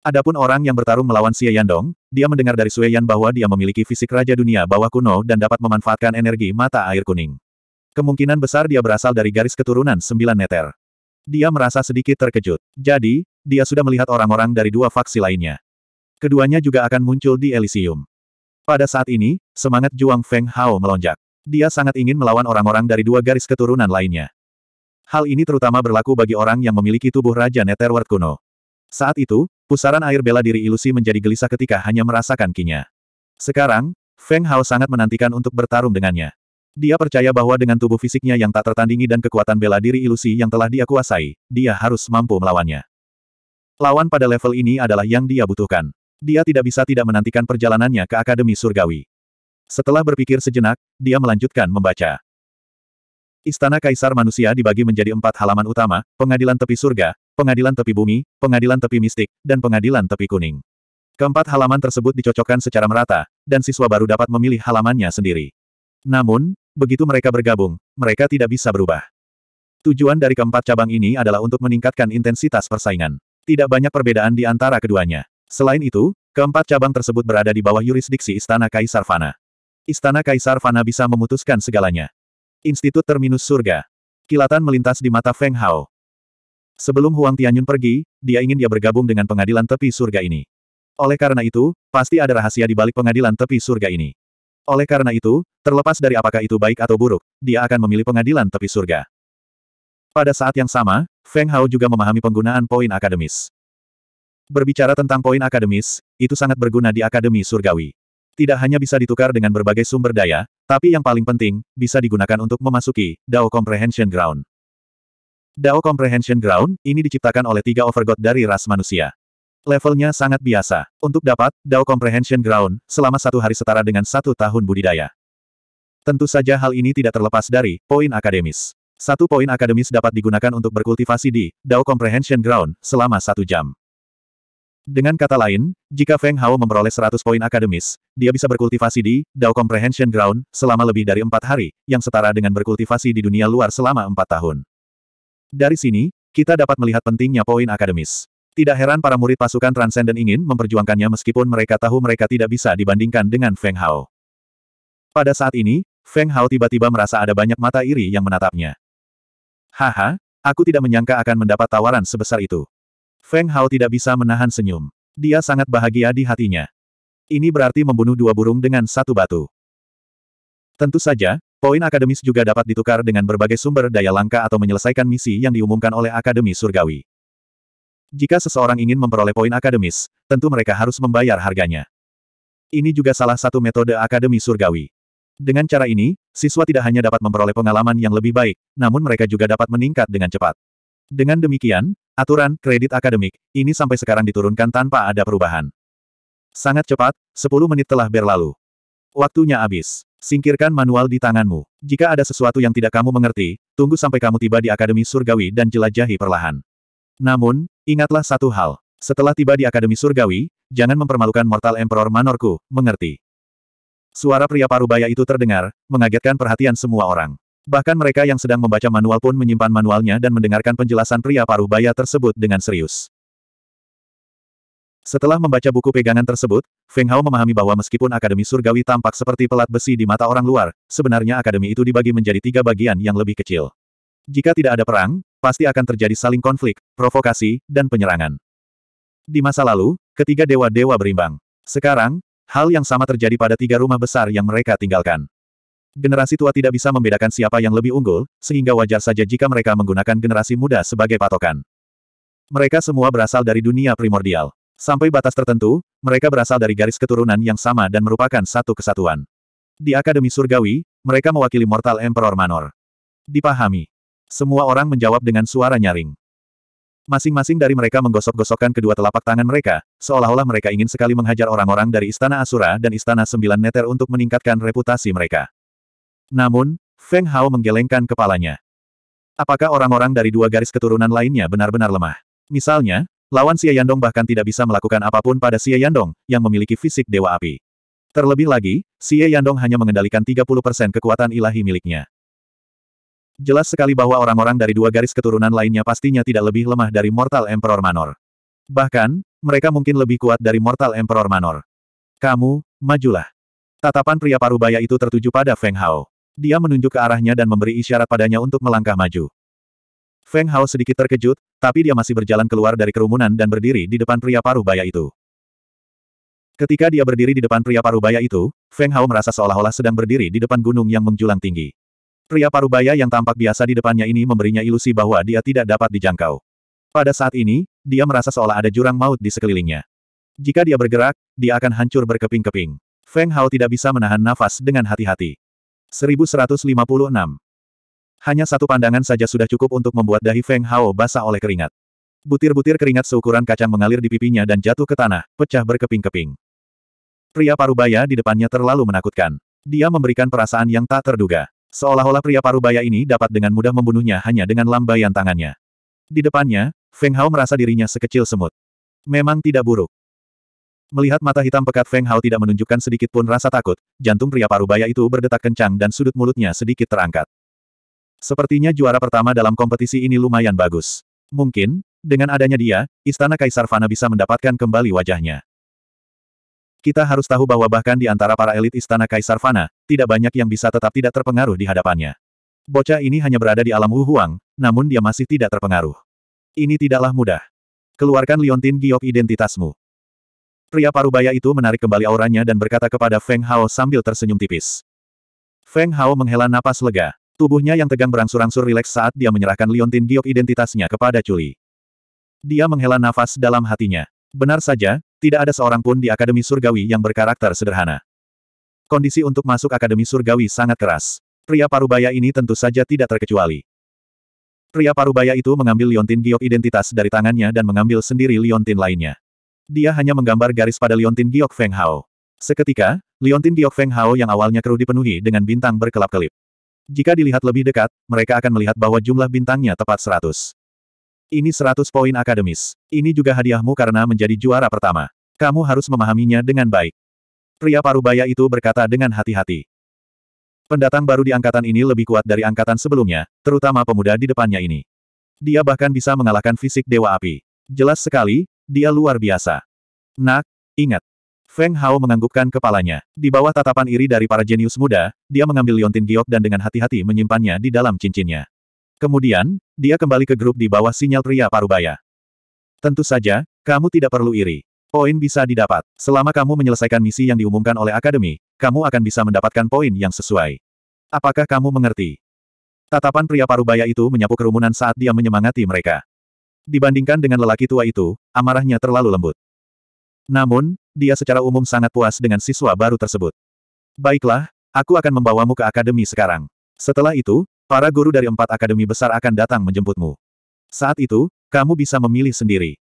Adapun orang yang bertarung melawan Xie Yandong, dia mendengar dari Sue Yan bahwa dia memiliki fisik Raja Dunia bawah kuno dan dapat memanfaatkan energi mata air kuning. Kemungkinan besar dia berasal dari garis keturunan sembilan neter. Dia merasa sedikit terkejut. Jadi, dia sudah melihat orang-orang dari dua faksi lainnya. Keduanya juga akan muncul di Elysium. Pada saat ini, semangat Juang Feng Hao melonjak. Dia sangat ingin melawan orang-orang dari dua garis keturunan lainnya. Hal ini terutama berlaku bagi orang yang memiliki tubuh Raja Netherworld kuno. Saat itu, pusaran air bela diri ilusi menjadi gelisah ketika hanya merasakan kinya. Sekarang, Feng Hao sangat menantikan untuk bertarung dengannya. Dia percaya bahwa dengan tubuh fisiknya yang tak tertandingi dan kekuatan bela diri ilusi yang telah dia kuasai, dia harus mampu melawannya. Lawan pada level ini adalah yang dia butuhkan. Dia tidak bisa tidak menantikan perjalanannya ke Akademi Surgawi. Setelah berpikir sejenak, dia melanjutkan membaca. Istana Kaisar Manusia dibagi menjadi empat halaman utama, pengadilan tepi surga, pengadilan tepi bumi, pengadilan tepi mistik, dan pengadilan tepi kuning. Keempat halaman tersebut dicocokkan secara merata, dan siswa baru dapat memilih halamannya sendiri. Namun, begitu mereka bergabung, mereka tidak bisa berubah. Tujuan dari keempat cabang ini adalah untuk meningkatkan intensitas persaingan. Tidak banyak perbedaan di antara keduanya. Selain itu, keempat cabang tersebut berada di bawah yurisdiksi Istana Kaisar Fana. Istana Kaisar Fana bisa memutuskan segalanya. Institut Terminus Surga. Kilatan melintas di mata Feng Hao. Sebelum Huang Tianyun pergi, dia ingin dia bergabung dengan pengadilan tepi surga ini. Oleh karena itu, pasti ada rahasia di balik pengadilan tepi surga ini. Oleh karena itu, terlepas dari apakah itu baik atau buruk, dia akan memilih pengadilan tepi surga. Pada saat yang sama, Feng Hao juga memahami penggunaan poin akademis. Berbicara tentang poin akademis, itu sangat berguna di Akademi Surgawi. Tidak hanya bisa ditukar dengan berbagai sumber daya, tapi yang paling penting, bisa digunakan untuk memasuki Dao Comprehension Ground. Dao Comprehension Ground, ini diciptakan oleh tiga overgod dari ras manusia. Levelnya sangat biasa. Untuk dapat, Dao Comprehension Ground, selama satu hari setara dengan satu tahun budidaya. Tentu saja hal ini tidak terlepas dari poin akademis. Satu poin akademis dapat digunakan untuk berkultivasi di Dao Comprehension Ground selama satu jam. Dengan kata lain, jika Feng Hao memperoleh 100 poin akademis, dia bisa berkultivasi di Dao Comprehension Ground selama lebih dari empat hari, yang setara dengan berkultivasi di dunia luar selama empat tahun. Dari sini, kita dapat melihat pentingnya poin akademis. Tidak heran para murid pasukan Transcendent ingin memperjuangkannya meskipun mereka tahu mereka tidak bisa dibandingkan dengan Feng Hao. Pada saat ini, Feng Hao tiba-tiba merasa ada banyak mata iri yang menatapnya. Haha, aku tidak menyangka akan mendapat tawaran sebesar itu. Feng Hao tidak bisa menahan senyum. Dia sangat bahagia di hatinya. Ini berarti membunuh dua burung dengan satu batu. Tentu saja, poin akademis juga dapat ditukar dengan berbagai sumber daya langka atau menyelesaikan misi yang diumumkan oleh Akademi Surgawi. Jika seseorang ingin memperoleh poin akademis, tentu mereka harus membayar harganya. Ini juga salah satu metode Akademi Surgawi. Dengan cara ini, siswa tidak hanya dapat memperoleh pengalaman yang lebih baik, namun mereka juga dapat meningkat dengan cepat. Dengan demikian, aturan kredit akademik ini sampai sekarang diturunkan tanpa ada perubahan. Sangat cepat, 10 menit telah berlalu. Waktunya habis. Singkirkan manual di tanganmu. Jika ada sesuatu yang tidak kamu mengerti, tunggu sampai kamu tiba di Akademi Surgawi dan jelajahi perlahan. Namun, ingatlah satu hal. Setelah tiba di Akademi Surgawi, jangan mempermalukan Mortal Emperor Manorku, mengerti. Suara pria parubaya itu terdengar, mengagetkan perhatian semua orang. Bahkan mereka yang sedang membaca manual pun menyimpan manualnya dan mendengarkan penjelasan pria parubaya tersebut dengan serius. Setelah membaca buku pegangan tersebut, Feng Hao memahami bahwa meskipun Akademi Surgawi tampak seperti pelat besi di mata orang luar, sebenarnya Akademi itu dibagi menjadi tiga bagian yang lebih kecil. Jika tidak ada perang, pasti akan terjadi saling konflik, provokasi, dan penyerangan. Di masa lalu, ketiga dewa-dewa berimbang. Sekarang, hal yang sama terjadi pada tiga rumah besar yang mereka tinggalkan. Generasi tua tidak bisa membedakan siapa yang lebih unggul, sehingga wajar saja jika mereka menggunakan generasi muda sebagai patokan. Mereka semua berasal dari dunia primordial. Sampai batas tertentu, mereka berasal dari garis keturunan yang sama dan merupakan satu kesatuan. Di Akademi Surgawi, mereka mewakili Mortal Emperor Manor. Dipahami. Semua orang menjawab dengan suara nyaring. Masing-masing dari mereka menggosok-gosokkan kedua telapak tangan mereka, seolah-olah mereka ingin sekali menghajar orang-orang dari Istana Asura dan Istana Sembilan Neter untuk meningkatkan reputasi mereka. Namun, Feng Hao menggelengkan kepalanya. Apakah orang-orang dari dua garis keturunan lainnya benar-benar lemah? Misalnya, lawan Xie Yandong bahkan tidak bisa melakukan apapun pada Xie Yandong, yang memiliki fisik Dewa Api. Terlebih lagi, Xie Yandong hanya mengendalikan 30% kekuatan ilahi miliknya. Jelas sekali bahwa orang-orang dari dua garis keturunan lainnya pastinya tidak lebih lemah dari Mortal Emperor Manor. Bahkan, mereka mungkin lebih kuat dari Mortal Emperor Manor. Kamu, majulah. Tatapan pria parubaya itu tertuju pada Feng Hao. Dia menunjuk ke arahnya dan memberi isyarat padanya untuk melangkah maju. Feng Hao sedikit terkejut, tapi dia masih berjalan keluar dari kerumunan dan berdiri di depan pria parubaya itu. Ketika dia berdiri di depan pria parubaya itu, Feng Hao merasa seolah-olah sedang berdiri di depan gunung yang menjulang tinggi. Pria parubaya yang tampak biasa di depannya ini memberinya ilusi bahwa dia tidak dapat dijangkau. Pada saat ini, dia merasa seolah ada jurang maut di sekelilingnya. Jika dia bergerak, dia akan hancur berkeping-keping. Feng Hao tidak bisa menahan nafas dengan hati-hati. 1156 Hanya satu pandangan saja sudah cukup untuk membuat dahi Feng Hao basah oleh keringat. Butir-butir keringat seukuran kacang mengalir di pipinya dan jatuh ke tanah, pecah berkeping-keping. Pria parubaya di depannya terlalu menakutkan. Dia memberikan perasaan yang tak terduga. Seolah-olah pria parubaya ini dapat dengan mudah membunuhnya hanya dengan lambaian tangannya. Di depannya, Feng Hao merasa dirinya sekecil semut. Memang tidak buruk. Melihat mata hitam pekat Feng Hao tidak menunjukkan sedikit pun rasa takut, jantung pria parubaya itu berdetak kencang dan sudut mulutnya sedikit terangkat. Sepertinya juara pertama dalam kompetisi ini lumayan bagus. Mungkin, dengan adanya dia, Istana Kaisar Fana bisa mendapatkan kembali wajahnya. Kita harus tahu bahwa bahkan di antara para elit istana Kaisar Fana, tidak banyak yang bisa tetap tidak terpengaruh di hadapannya. Bocah ini hanya berada di alam Wuhuang, namun dia masih tidak terpengaruh. Ini tidaklah mudah. Keluarkan Liontin Giok identitasmu. Pria parubaya itu menarik kembali auranya dan berkata kepada Feng Hao sambil tersenyum tipis. Feng Hao menghela napas lega. Tubuhnya yang tegang berangsur-angsur rileks saat dia menyerahkan Liontin Giok identitasnya kepada Culi. Dia menghela nafas dalam hatinya. Benar saja, tidak ada seorang pun di Akademi Surgawi yang berkarakter sederhana. Kondisi untuk masuk Akademi Surgawi sangat keras. Pria parubaya ini tentu saja tidak terkecuali. Pria parubaya itu mengambil liontin giok identitas dari tangannya dan mengambil sendiri liontin lainnya. Dia hanya menggambar garis pada liontin giok Feng Hao. Seketika, liontin giok Feng Hao yang awalnya keruh dipenuhi dengan bintang berkelap-kelip. Jika dilihat lebih dekat, mereka akan melihat bahwa jumlah bintangnya tepat 100. Ini 100 poin akademis. Ini juga hadiahmu karena menjadi juara pertama. Kamu harus memahaminya dengan baik. Pria parubaya itu berkata dengan hati-hati. Pendatang baru di angkatan ini lebih kuat dari angkatan sebelumnya, terutama pemuda di depannya ini. Dia bahkan bisa mengalahkan fisik Dewa Api. Jelas sekali, dia luar biasa. Nak, ingat. Feng Hao menganggukkan kepalanya. Di bawah tatapan iri dari para jenius muda, dia mengambil liontin giok dan dengan hati-hati menyimpannya di dalam cincinnya. Kemudian, dia kembali ke grup di bawah sinyal pria parubaya. Tentu saja, kamu tidak perlu iri. Poin bisa didapat. Selama kamu menyelesaikan misi yang diumumkan oleh Akademi, kamu akan bisa mendapatkan poin yang sesuai. Apakah kamu mengerti? Tatapan pria parubaya itu menyapu kerumunan saat dia menyemangati mereka. Dibandingkan dengan lelaki tua itu, amarahnya terlalu lembut. Namun, dia secara umum sangat puas dengan siswa baru tersebut. Baiklah, aku akan membawamu ke akademi sekarang. Setelah itu, Para guru dari empat akademi besar akan datang menjemputmu. Saat itu, kamu bisa memilih sendiri.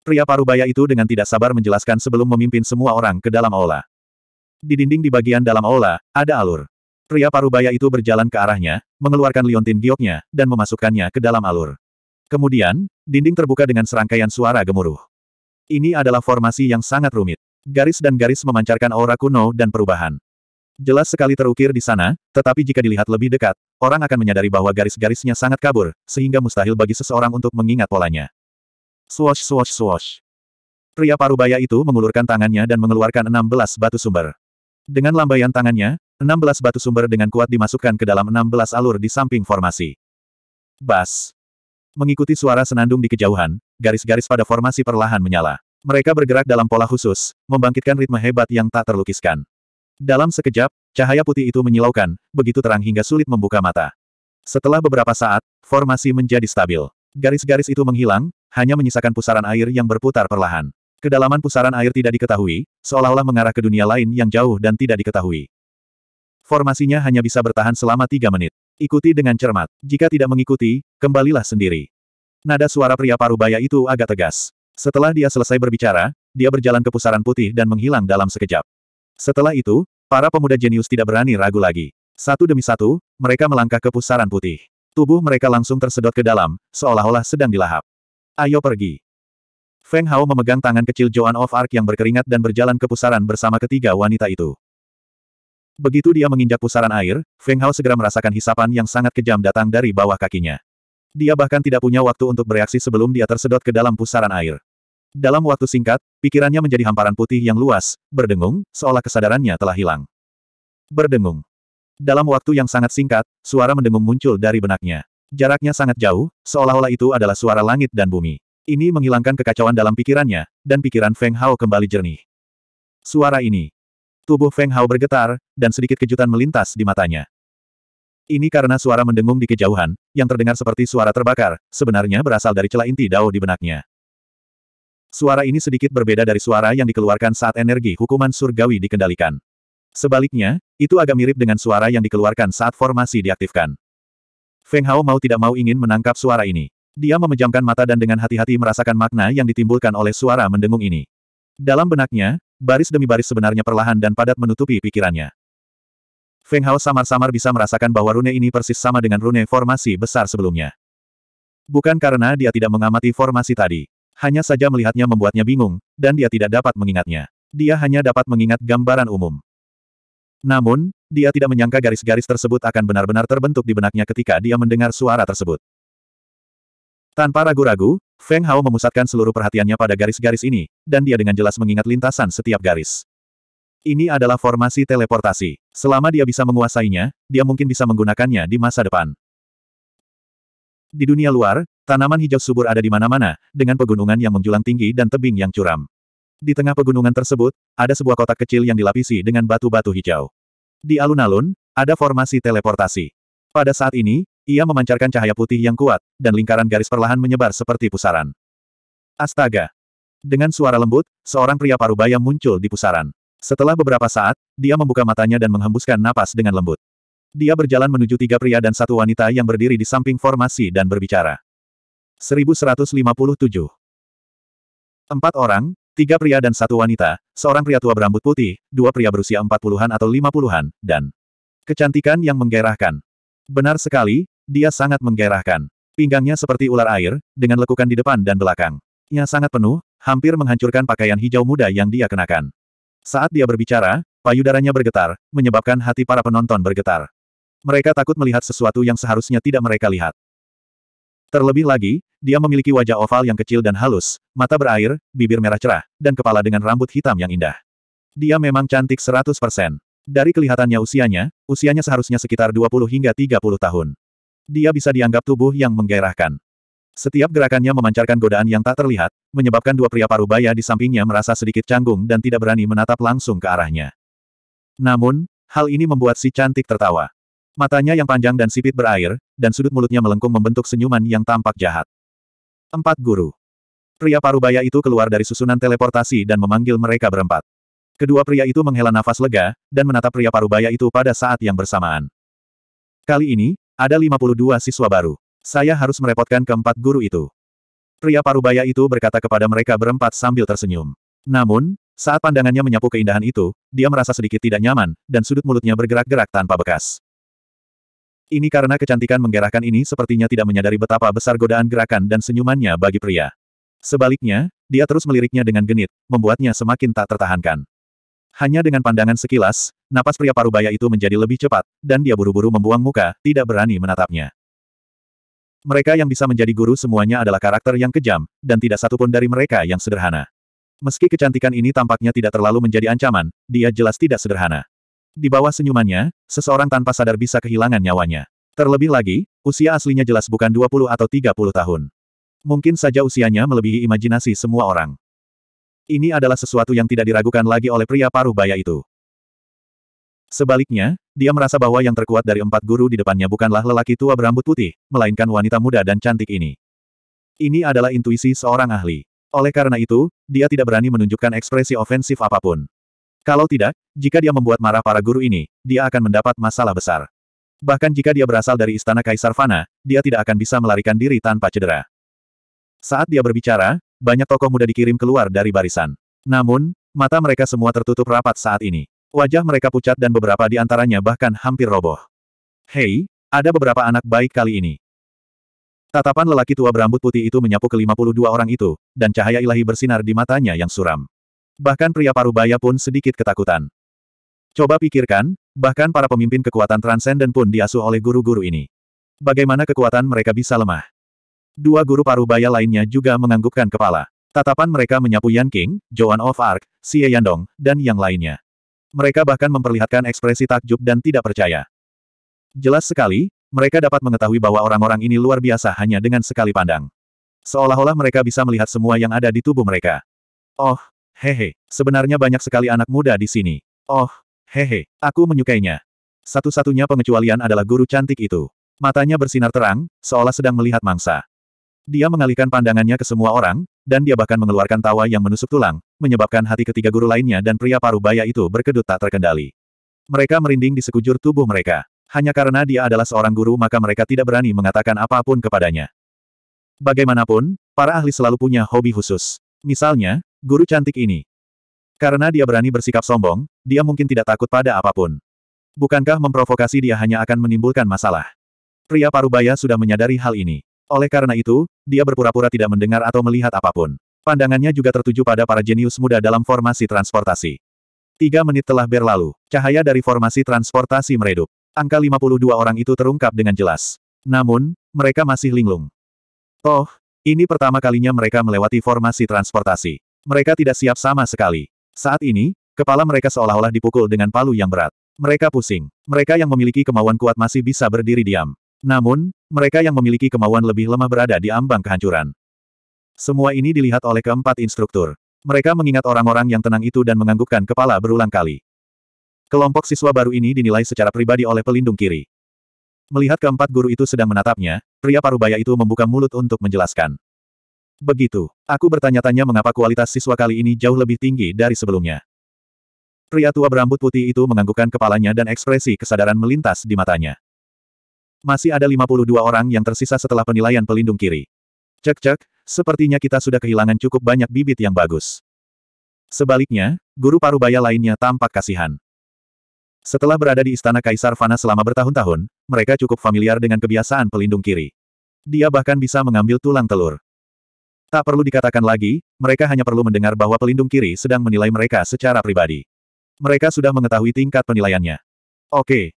Pria parubaya itu dengan tidak sabar menjelaskan sebelum memimpin semua orang ke dalam aula. Di dinding di bagian dalam aula, ada alur. Pria parubaya itu berjalan ke arahnya, mengeluarkan liontin gioknya, dan memasukkannya ke dalam alur. Kemudian, dinding terbuka dengan serangkaian suara gemuruh. Ini adalah formasi yang sangat rumit. Garis dan garis memancarkan aura kuno dan perubahan. Jelas sekali terukir di sana, tetapi jika dilihat lebih dekat, orang akan menyadari bahwa garis-garisnya sangat kabur, sehingga mustahil bagi seseorang untuk mengingat polanya. Swash swash swash. Pria parubaya itu mengulurkan tangannya dan mengeluarkan 16 batu sumber. Dengan lambaian tangannya, 16 batu sumber dengan kuat dimasukkan ke dalam 16 alur di samping formasi. Bas. Mengikuti suara senandung di kejauhan, garis-garis pada formasi perlahan menyala. Mereka bergerak dalam pola khusus, membangkitkan ritme hebat yang tak terlukiskan. Dalam sekejap, cahaya putih itu menyilaukan, begitu terang hingga sulit membuka mata. Setelah beberapa saat, formasi menjadi stabil. Garis-garis itu menghilang, hanya menyisakan pusaran air yang berputar perlahan. Kedalaman pusaran air tidak diketahui, seolah-olah mengarah ke dunia lain yang jauh dan tidak diketahui. Formasinya hanya bisa bertahan selama tiga menit. Ikuti dengan cermat. Jika tidak mengikuti, kembalilah sendiri. Nada suara pria parubaya itu agak tegas. Setelah dia selesai berbicara, dia berjalan ke pusaran putih dan menghilang dalam sekejap. Setelah itu, para pemuda jenius tidak berani ragu lagi. Satu demi satu, mereka melangkah ke pusaran putih. Tubuh mereka langsung tersedot ke dalam, seolah-olah sedang dilahap. Ayo pergi. Feng Hao memegang tangan kecil Joan of Arc yang berkeringat dan berjalan ke pusaran bersama ketiga wanita itu. Begitu dia menginjak pusaran air, Feng Hao segera merasakan hisapan yang sangat kejam datang dari bawah kakinya. Dia bahkan tidak punya waktu untuk bereaksi sebelum dia tersedot ke dalam pusaran air. Dalam waktu singkat, pikirannya menjadi hamparan putih yang luas, berdengung, seolah kesadarannya telah hilang. Berdengung. Dalam waktu yang sangat singkat, suara mendengung muncul dari benaknya. Jaraknya sangat jauh, seolah-olah itu adalah suara langit dan bumi. Ini menghilangkan kekacauan dalam pikirannya, dan pikiran Feng Hao kembali jernih. Suara ini. Tubuh Feng Hao bergetar, dan sedikit kejutan melintas di matanya. Ini karena suara mendengung di kejauhan, yang terdengar seperti suara terbakar, sebenarnya berasal dari celah inti dao di benaknya. Suara ini sedikit berbeda dari suara yang dikeluarkan saat energi hukuman surgawi dikendalikan. Sebaliknya, itu agak mirip dengan suara yang dikeluarkan saat formasi diaktifkan. Feng Hao mau tidak mau ingin menangkap suara ini. Dia memejamkan mata dan dengan hati-hati merasakan makna yang ditimbulkan oleh suara mendengung ini. Dalam benaknya, baris demi baris sebenarnya perlahan dan padat menutupi pikirannya. Feng Hao samar-samar bisa merasakan bahwa rune ini persis sama dengan rune formasi besar sebelumnya. Bukan karena dia tidak mengamati formasi tadi, hanya saja melihatnya membuatnya bingung, dan dia tidak dapat mengingatnya. Dia hanya dapat mengingat gambaran umum. Namun, dia tidak menyangka garis-garis tersebut akan benar-benar terbentuk di benaknya ketika dia mendengar suara tersebut. Tanpa ragu-ragu, Feng Hao memusatkan seluruh perhatiannya pada garis-garis ini, dan dia dengan jelas mengingat lintasan setiap garis. Ini adalah formasi teleportasi. Selama dia bisa menguasainya, dia mungkin bisa menggunakannya di masa depan. Di dunia luar, tanaman hijau subur ada di mana-mana, dengan pegunungan yang menjulang tinggi dan tebing yang curam. Di tengah pegunungan tersebut, ada sebuah kotak kecil yang dilapisi dengan batu-batu hijau. Di alun-alun, ada formasi teleportasi. Pada saat ini, ia memancarkan cahaya putih yang kuat, dan lingkaran garis perlahan menyebar seperti pusaran. Astaga! Dengan suara lembut, seorang pria parubaya muncul di pusaran. Setelah beberapa saat, dia membuka matanya dan menghembuskan napas dengan lembut. Dia berjalan menuju tiga pria dan satu wanita yang berdiri di samping formasi dan berbicara. 1157 Empat orang, tiga pria dan satu wanita, seorang pria tua berambut putih, dua pria berusia empat puluhan atau lima puluhan, dan kecantikan yang menggerahkan. Benar sekali, dia sangat menggerahkan. Pinggangnya seperti ular air, dengan lekukan di depan dan belakang. Ia sangat penuh, hampir menghancurkan pakaian hijau muda yang dia kenakan. Saat dia berbicara, payudaranya bergetar, menyebabkan hati para penonton bergetar. Mereka takut melihat sesuatu yang seharusnya tidak mereka lihat. Terlebih lagi, dia memiliki wajah oval yang kecil dan halus, mata berair, bibir merah cerah, dan kepala dengan rambut hitam yang indah. Dia memang cantik 100%. Dari kelihatannya usianya, usianya seharusnya sekitar 20 hingga 30 tahun. Dia bisa dianggap tubuh yang menggairahkan. Setiap gerakannya memancarkan godaan yang tak terlihat, menyebabkan dua pria parubaya di sampingnya merasa sedikit canggung dan tidak berani menatap langsung ke arahnya. Namun, hal ini membuat si cantik tertawa. Matanya yang panjang dan sipit berair, dan sudut mulutnya melengkung membentuk senyuman yang tampak jahat. Empat guru. Pria parubaya itu keluar dari susunan teleportasi dan memanggil mereka berempat. Kedua pria itu menghela nafas lega, dan menatap pria parubaya itu pada saat yang bersamaan. Kali ini, ada 52 siswa baru. Saya harus merepotkan keempat guru itu. Pria parubaya itu berkata kepada mereka berempat sambil tersenyum. Namun, saat pandangannya menyapu keindahan itu, dia merasa sedikit tidak nyaman, dan sudut mulutnya bergerak-gerak tanpa bekas. Ini karena kecantikan menggerakkan ini sepertinya tidak menyadari betapa besar godaan gerakan dan senyumannya bagi pria. Sebaliknya, dia terus meliriknya dengan genit, membuatnya semakin tak tertahankan. Hanya dengan pandangan sekilas, napas pria parubaya itu menjadi lebih cepat, dan dia buru-buru membuang muka, tidak berani menatapnya. Mereka yang bisa menjadi guru semuanya adalah karakter yang kejam, dan tidak satupun dari mereka yang sederhana. Meski kecantikan ini tampaknya tidak terlalu menjadi ancaman, dia jelas tidak sederhana. Di bawah senyumannya, seseorang tanpa sadar bisa kehilangan nyawanya. Terlebih lagi, usia aslinya jelas bukan 20 atau 30 tahun. Mungkin saja usianya melebihi imajinasi semua orang. Ini adalah sesuatu yang tidak diragukan lagi oleh pria paruh baya itu. Sebaliknya, dia merasa bahwa yang terkuat dari empat guru di depannya bukanlah lelaki tua berambut putih, melainkan wanita muda dan cantik ini. Ini adalah intuisi seorang ahli. Oleh karena itu, dia tidak berani menunjukkan ekspresi ofensif apapun. Kalau tidak, jika dia membuat marah para guru ini, dia akan mendapat masalah besar. Bahkan jika dia berasal dari istana Kaisar Fana, dia tidak akan bisa melarikan diri tanpa cedera. Saat dia berbicara, banyak tokoh muda dikirim keluar dari barisan. Namun, mata mereka semua tertutup rapat saat ini. Wajah mereka pucat dan beberapa di antaranya bahkan hampir roboh. Hei, ada beberapa anak baik kali ini. Tatapan lelaki tua berambut putih itu menyapu ke 52 orang itu, dan cahaya ilahi bersinar di matanya yang suram bahkan pria parubaya pun sedikit ketakutan. Coba pikirkan, bahkan para pemimpin kekuatan transenden pun diasuh oleh guru-guru ini. Bagaimana kekuatan mereka bisa lemah? Dua guru parubaya lainnya juga menganggukkan kepala. Tatapan mereka menyapu Yan King, Joan of Arc, Xie Yandong, dan yang lainnya. Mereka bahkan memperlihatkan ekspresi takjub dan tidak percaya. Jelas sekali, mereka dapat mengetahui bahwa orang-orang ini luar biasa hanya dengan sekali pandang. Seolah-olah mereka bisa melihat semua yang ada di tubuh mereka. Oh, Hehe, sebenarnya banyak sekali anak muda di sini. Oh, hehe, aku menyukainya. Satu-satunya pengecualian adalah guru cantik itu. Matanya bersinar terang, seolah sedang melihat mangsa. Dia mengalihkan pandangannya ke semua orang, dan dia bahkan mengeluarkan tawa yang menusuk tulang, menyebabkan hati ketiga guru lainnya dan pria paruh baya itu berkedut tak terkendali. Mereka merinding di sekujur tubuh mereka. Hanya karena dia adalah seorang guru maka mereka tidak berani mengatakan apapun kepadanya. Bagaimanapun, para ahli selalu punya hobi khusus. Misalnya, Guru cantik ini. Karena dia berani bersikap sombong, dia mungkin tidak takut pada apapun. Bukankah memprovokasi dia hanya akan menimbulkan masalah? Pria Parubaya sudah menyadari hal ini. Oleh karena itu, dia berpura-pura tidak mendengar atau melihat apapun. Pandangannya juga tertuju pada para jenius muda dalam formasi transportasi. Tiga menit telah berlalu. Cahaya dari formasi transportasi meredup. Angka 52 orang itu terungkap dengan jelas. Namun, mereka masih linglung. Oh, ini pertama kalinya mereka melewati formasi transportasi. Mereka tidak siap sama sekali. Saat ini, kepala mereka seolah-olah dipukul dengan palu yang berat. Mereka pusing. Mereka yang memiliki kemauan kuat masih bisa berdiri diam. Namun, mereka yang memiliki kemauan lebih lemah berada di ambang kehancuran. Semua ini dilihat oleh keempat instruktur. Mereka mengingat orang-orang yang tenang itu dan menganggukkan kepala berulang kali. Kelompok siswa baru ini dinilai secara pribadi oleh pelindung kiri. Melihat keempat guru itu sedang menatapnya, pria parubaya itu membuka mulut untuk menjelaskan. Begitu. Aku bertanya-tanya mengapa kualitas siswa kali ini jauh lebih tinggi dari sebelumnya. Pria tua berambut putih itu menganggukkan kepalanya dan ekspresi kesadaran melintas di matanya. Masih ada 52 orang yang tersisa setelah penilaian pelindung kiri. Cek-cek, sepertinya kita sudah kehilangan cukup banyak bibit yang bagus. Sebaliknya, guru parubaya lainnya tampak kasihan. Setelah berada di istana Kaisar Fana selama bertahun-tahun, mereka cukup familiar dengan kebiasaan pelindung kiri. Dia bahkan bisa mengambil tulang telur. Tak perlu dikatakan lagi, mereka hanya perlu mendengar bahwa pelindung kiri sedang menilai mereka secara pribadi. Mereka sudah mengetahui tingkat penilaiannya. Oke.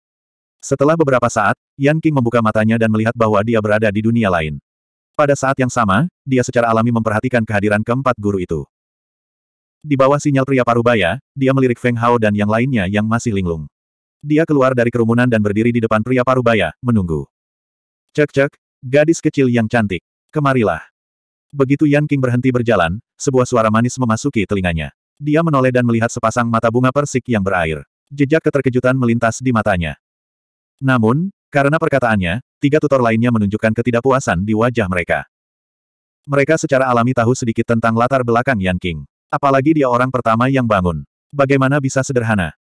Setelah beberapa saat, Yan King membuka matanya dan melihat bahwa dia berada di dunia lain. Pada saat yang sama, dia secara alami memperhatikan kehadiran keempat guru itu. Di bawah sinyal pria parubaya, dia melirik Feng Hao dan yang lainnya yang masih linglung. Dia keluar dari kerumunan dan berdiri di depan pria parubaya, menunggu. Cek-cek, gadis kecil yang cantik, kemarilah. Begitu Yan King berhenti berjalan, sebuah suara manis memasuki telinganya. Dia menoleh dan melihat sepasang mata bunga persik yang berair. Jejak keterkejutan melintas di matanya. Namun, karena perkataannya, tiga tutor lainnya menunjukkan ketidakpuasan di wajah mereka. Mereka secara alami tahu sedikit tentang latar belakang Yan King. Apalagi dia orang pertama yang bangun. Bagaimana bisa sederhana?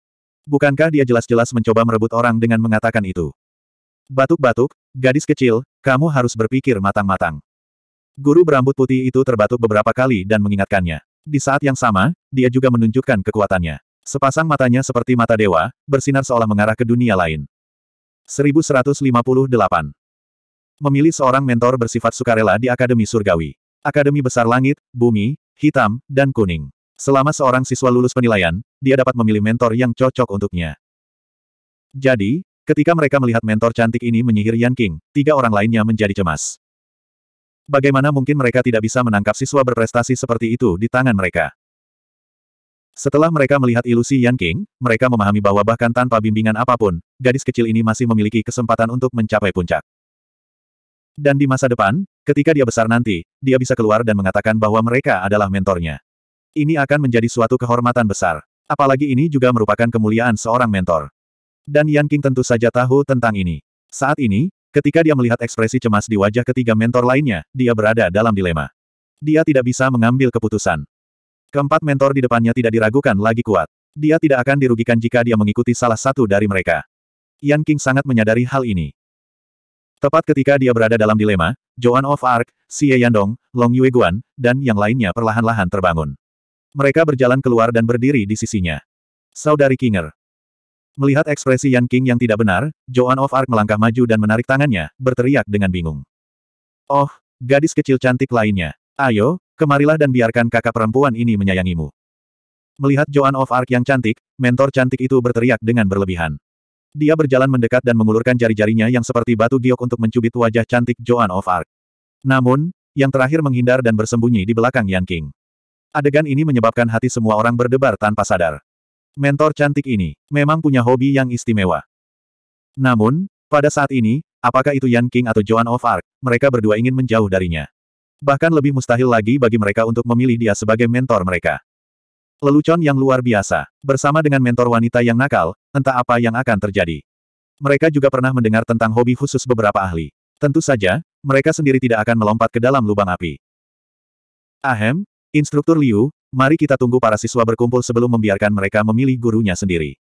Bukankah dia jelas-jelas mencoba merebut orang dengan mengatakan itu? Batuk-batuk, gadis kecil, kamu harus berpikir matang-matang. Guru berambut putih itu terbatuk beberapa kali dan mengingatkannya. Di saat yang sama, dia juga menunjukkan kekuatannya. Sepasang matanya seperti mata dewa, bersinar seolah mengarah ke dunia lain. 1158. Memilih seorang mentor bersifat sukarela di Akademi Surgawi. Akademi Besar Langit, Bumi, Hitam, dan Kuning. Selama seorang siswa lulus penilaian, dia dapat memilih mentor yang cocok untuknya. Jadi, Ketika mereka melihat mentor cantik ini menyihir Yan King, tiga orang lainnya menjadi cemas. Bagaimana mungkin mereka tidak bisa menangkap siswa berprestasi seperti itu di tangan mereka? Setelah mereka melihat ilusi Yan King, mereka memahami bahwa bahkan tanpa bimbingan apapun, gadis kecil ini masih memiliki kesempatan untuk mencapai puncak. Dan di masa depan, ketika dia besar nanti, dia bisa keluar dan mengatakan bahwa mereka adalah mentornya. Ini akan menjadi suatu kehormatan besar. Apalagi ini juga merupakan kemuliaan seorang mentor. Dan Yan King tentu saja tahu tentang ini. Saat ini, Ketika dia melihat ekspresi cemas di wajah ketiga mentor lainnya, dia berada dalam dilema. Dia tidak bisa mengambil keputusan. Keempat mentor di depannya tidak diragukan lagi kuat. Dia tidak akan dirugikan jika dia mengikuti salah satu dari mereka. Yan King sangat menyadari hal ini. Tepat ketika dia berada dalam dilema, Joan of Arc, Xie Yandong, Long Yueguan, dan yang lainnya perlahan-lahan terbangun. Mereka berjalan keluar dan berdiri di sisinya. Saudari Kinger. Melihat ekspresi Yan King yang tidak benar, Joan of Arc melangkah maju dan menarik tangannya, berteriak dengan bingung. Oh, gadis kecil cantik lainnya. Ayo, kemarilah dan biarkan kakak perempuan ini menyayangimu. Melihat Joan of Arc yang cantik, mentor cantik itu berteriak dengan berlebihan. Dia berjalan mendekat dan mengulurkan jari-jarinya yang seperti batu giok untuk mencubit wajah cantik Joan of Arc. Namun, yang terakhir menghindar dan bersembunyi di belakang Yan King. Adegan ini menyebabkan hati semua orang berdebar tanpa sadar. Mentor cantik ini, memang punya hobi yang istimewa. Namun, pada saat ini, apakah itu Yan King atau Joan of Arc, mereka berdua ingin menjauh darinya. Bahkan lebih mustahil lagi bagi mereka untuk memilih dia sebagai mentor mereka. Lelucon yang luar biasa, bersama dengan mentor wanita yang nakal, entah apa yang akan terjadi. Mereka juga pernah mendengar tentang hobi khusus beberapa ahli. Tentu saja, mereka sendiri tidak akan melompat ke dalam lubang api. Ahem, Instruktur Liu, Mari kita tunggu para siswa berkumpul sebelum membiarkan mereka memilih gurunya sendiri.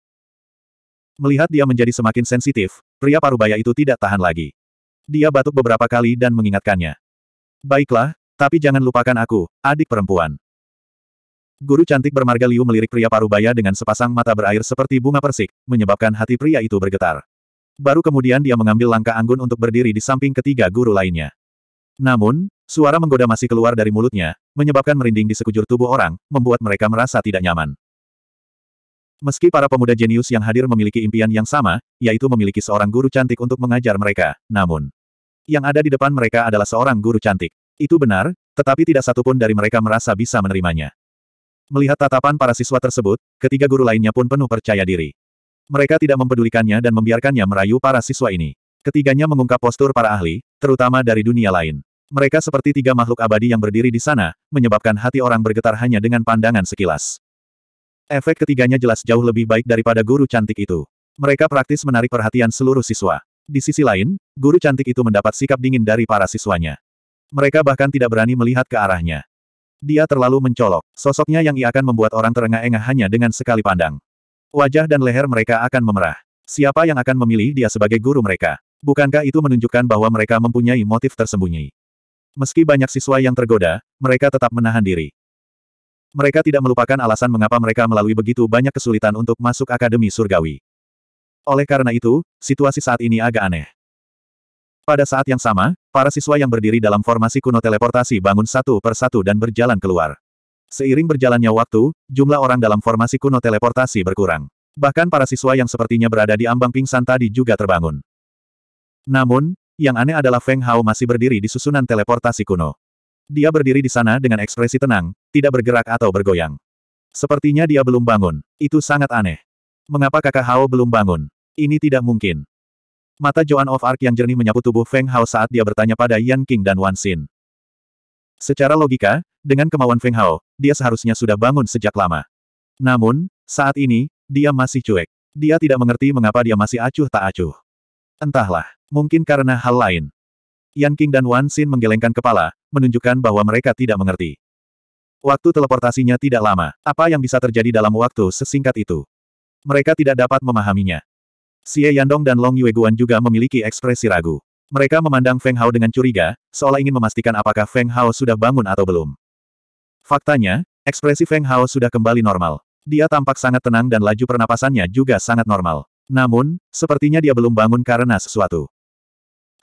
Melihat dia menjadi semakin sensitif, pria parubaya itu tidak tahan lagi. Dia batuk beberapa kali dan mengingatkannya. Baiklah, tapi jangan lupakan aku, adik perempuan. Guru cantik bermarga Liu melirik pria parubaya dengan sepasang mata berair seperti bunga persik, menyebabkan hati pria itu bergetar. Baru kemudian dia mengambil langkah anggun untuk berdiri di samping ketiga guru lainnya. Namun, suara menggoda masih keluar dari mulutnya, menyebabkan merinding di sekujur tubuh orang, membuat mereka merasa tidak nyaman. Meski para pemuda jenius yang hadir memiliki impian yang sama, yaitu memiliki seorang guru cantik untuk mengajar mereka, namun yang ada di depan mereka adalah seorang guru cantik. Itu benar, tetapi tidak satupun dari mereka merasa bisa menerimanya. Melihat tatapan para siswa tersebut, ketiga guru lainnya pun penuh percaya diri. Mereka tidak mempedulikannya dan membiarkannya merayu para siswa ini. Ketiganya mengungkap postur para ahli, terutama dari dunia lain. Mereka seperti tiga makhluk abadi yang berdiri di sana, menyebabkan hati orang bergetar hanya dengan pandangan sekilas. Efek ketiganya jelas jauh lebih baik daripada guru cantik itu. Mereka praktis menarik perhatian seluruh siswa. Di sisi lain, guru cantik itu mendapat sikap dingin dari para siswanya. Mereka bahkan tidak berani melihat ke arahnya. Dia terlalu mencolok, sosoknya yang ia akan membuat orang terengah-engah hanya dengan sekali pandang. Wajah dan leher mereka akan memerah. Siapa yang akan memilih dia sebagai guru mereka? Bukankah itu menunjukkan bahwa mereka mempunyai motif tersembunyi? Meski banyak siswa yang tergoda, mereka tetap menahan diri. Mereka tidak melupakan alasan mengapa mereka melalui begitu banyak kesulitan untuk masuk Akademi Surgawi. Oleh karena itu, situasi saat ini agak aneh. Pada saat yang sama, para siswa yang berdiri dalam formasi kuno teleportasi bangun satu per satu dan berjalan keluar. Seiring berjalannya waktu, jumlah orang dalam formasi kuno teleportasi berkurang. Bahkan para siswa yang sepertinya berada di ambang pingsan tadi juga terbangun. Namun, yang aneh adalah Feng Hao masih berdiri di susunan teleportasi kuno. Dia berdiri di sana dengan ekspresi tenang, tidak bergerak atau bergoyang. Sepertinya dia belum bangun. Itu sangat aneh. Mengapa kakak Hao belum bangun? Ini tidak mungkin. Mata Joan of Arc yang jernih menyapu tubuh Feng Hao saat dia bertanya pada Yan King dan Wan Xin. Secara logika, dengan kemauan Feng Hao, dia seharusnya sudah bangun sejak lama. Namun, saat ini, dia masih cuek. Dia tidak mengerti mengapa dia masih acuh tak acuh. Entahlah, mungkin karena hal lain. Yan King dan Wan Xin menggelengkan kepala, menunjukkan bahwa mereka tidak mengerti. Waktu teleportasinya tidak lama, apa yang bisa terjadi dalam waktu sesingkat itu? Mereka tidak dapat memahaminya. Xie Yandong dan Long Yueguan juga memiliki ekspresi ragu. Mereka memandang Feng Hao dengan curiga, seolah ingin memastikan apakah Feng Hao sudah bangun atau belum. Faktanya, ekspresi Feng Hao sudah kembali normal. Dia tampak sangat tenang dan laju pernapasannya juga sangat normal. Namun, sepertinya dia belum bangun karena sesuatu.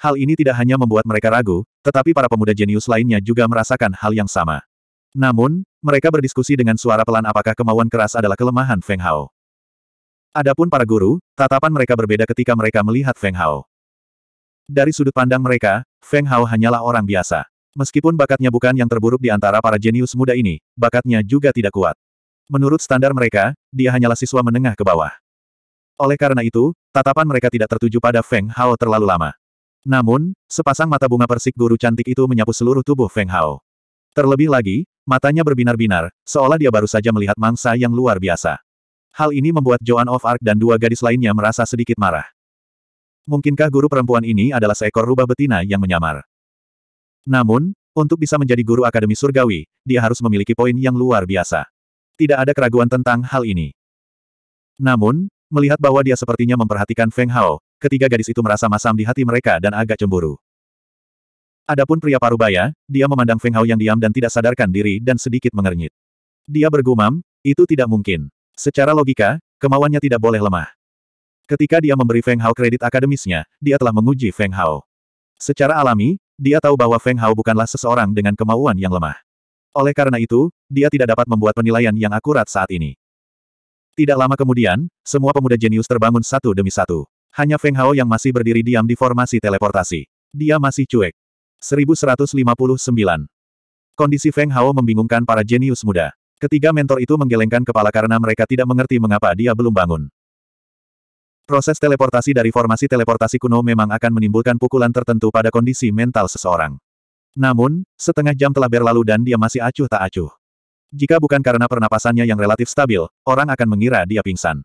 Hal ini tidak hanya membuat mereka ragu, tetapi para pemuda jenius lainnya juga merasakan hal yang sama. Namun, mereka berdiskusi dengan suara pelan apakah kemauan keras adalah kelemahan Feng Hao. Adapun para guru, tatapan mereka berbeda ketika mereka melihat Feng Hao. Dari sudut pandang mereka, Feng Hao hanyalah orang biasa. Meskipun bakatnya bukan yang terburuk di antara para jenius muda ini, bakatnya juga tidak kuat. Menurut standar mereka, dia hanyalah siswa menengah ke bawah. Oleh karena itu, tatapan mereka tidak tertuju pada Feng Hao terlalu lama. Namun, sepasang mata bunga persik guru cantik itu menyapu seluruh tubuh Feng Hao. Terlebih lagi, matanya berbinar-binar, seolah dia baru saja melihat mangsa yang luar biasa. Hal ini membuat Joan of Arc dan dua gadis lainnya merasa sedikit marah. Mungkinkah guru perempuan ini adalah seekor rubah betina yang menyamar? Namun, untuk bisa menjadi guru Akademi Surgawi, dia harus memiliki poin yang luar biasa. Tidak ada keraguan tentang hal ini. Namun, Melihat bahwa dia sepertinya memperhatikan Feng Hao, ketiga gadis itu merasa masam di hati mereka dan agak cemburu. Adapun pria parubaya, dia memandang Feng Hao yang diam dan tidak sadarkan diri dan sedikit mengernyit. Dia bergumam, itu tidak mungkin. Secara logika, kemauannya tidak boleh lemah. Ketika dia memberi Feng Hao kredit akademisnya, dia telah menguji Feng Hao. Secara alami, dia tahu bahwa Feng Hao bukanlah seseorang dengan kemauan yang lemah. Oleh karena itu, dia tidak dapat membuat penilaian yang akurat saat ini. Tidak lama kemudian, semua pemuda jenius terbangun satu demi satu. Hanya Feng Hao yang masih berdiri diam di formasi teleportasi. Dia masih cuek. 1159. Kondisi Feng Hao membingungkan para jenius muda. Ketiga mentor itu menggelengkan kepala karena mereka tidak mengerti mengapa dia belum bangun. Proses teleportasi dari formasi teleportasi kuno memang akan menimbulkan pukulan tertentu pada kondisi mental seseorang. Namun, setengah jam telah berlalu dan dia masih acuh tak acuh. Jika bukan karena pernapasannya yang relatif stabil, orang akan mengira dia pingsan.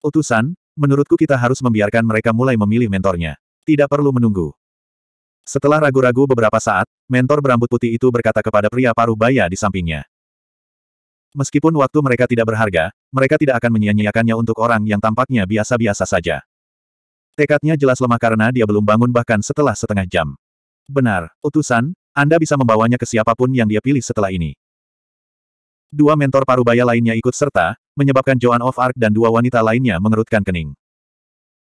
Utusan, menurutku kita harus membiarkan mereka mulai memilih mentornya. Tidak perlu menunggu. Setelah ragu-ragu beberapa saat, mentor berambut putih itu berkata kepada pria paruh baya di sampingnya. Meskipun waktu mereka tidak berharga, mereka tidak akan menyia-nyiakannya untuk orang yang tampaknya biasa-biasa saja. Tekadnya jelas lemah karena dia belum bangun bahkan setelah setengah jam. Benar, utusan, Anda bisa membawanya ke siapapun yang dia pilih setelah ini. Dua mentor parubaya lainnya ikut serta, menyebabkan Joan of Arc dan dua wanita lainnya mengerutkan kening.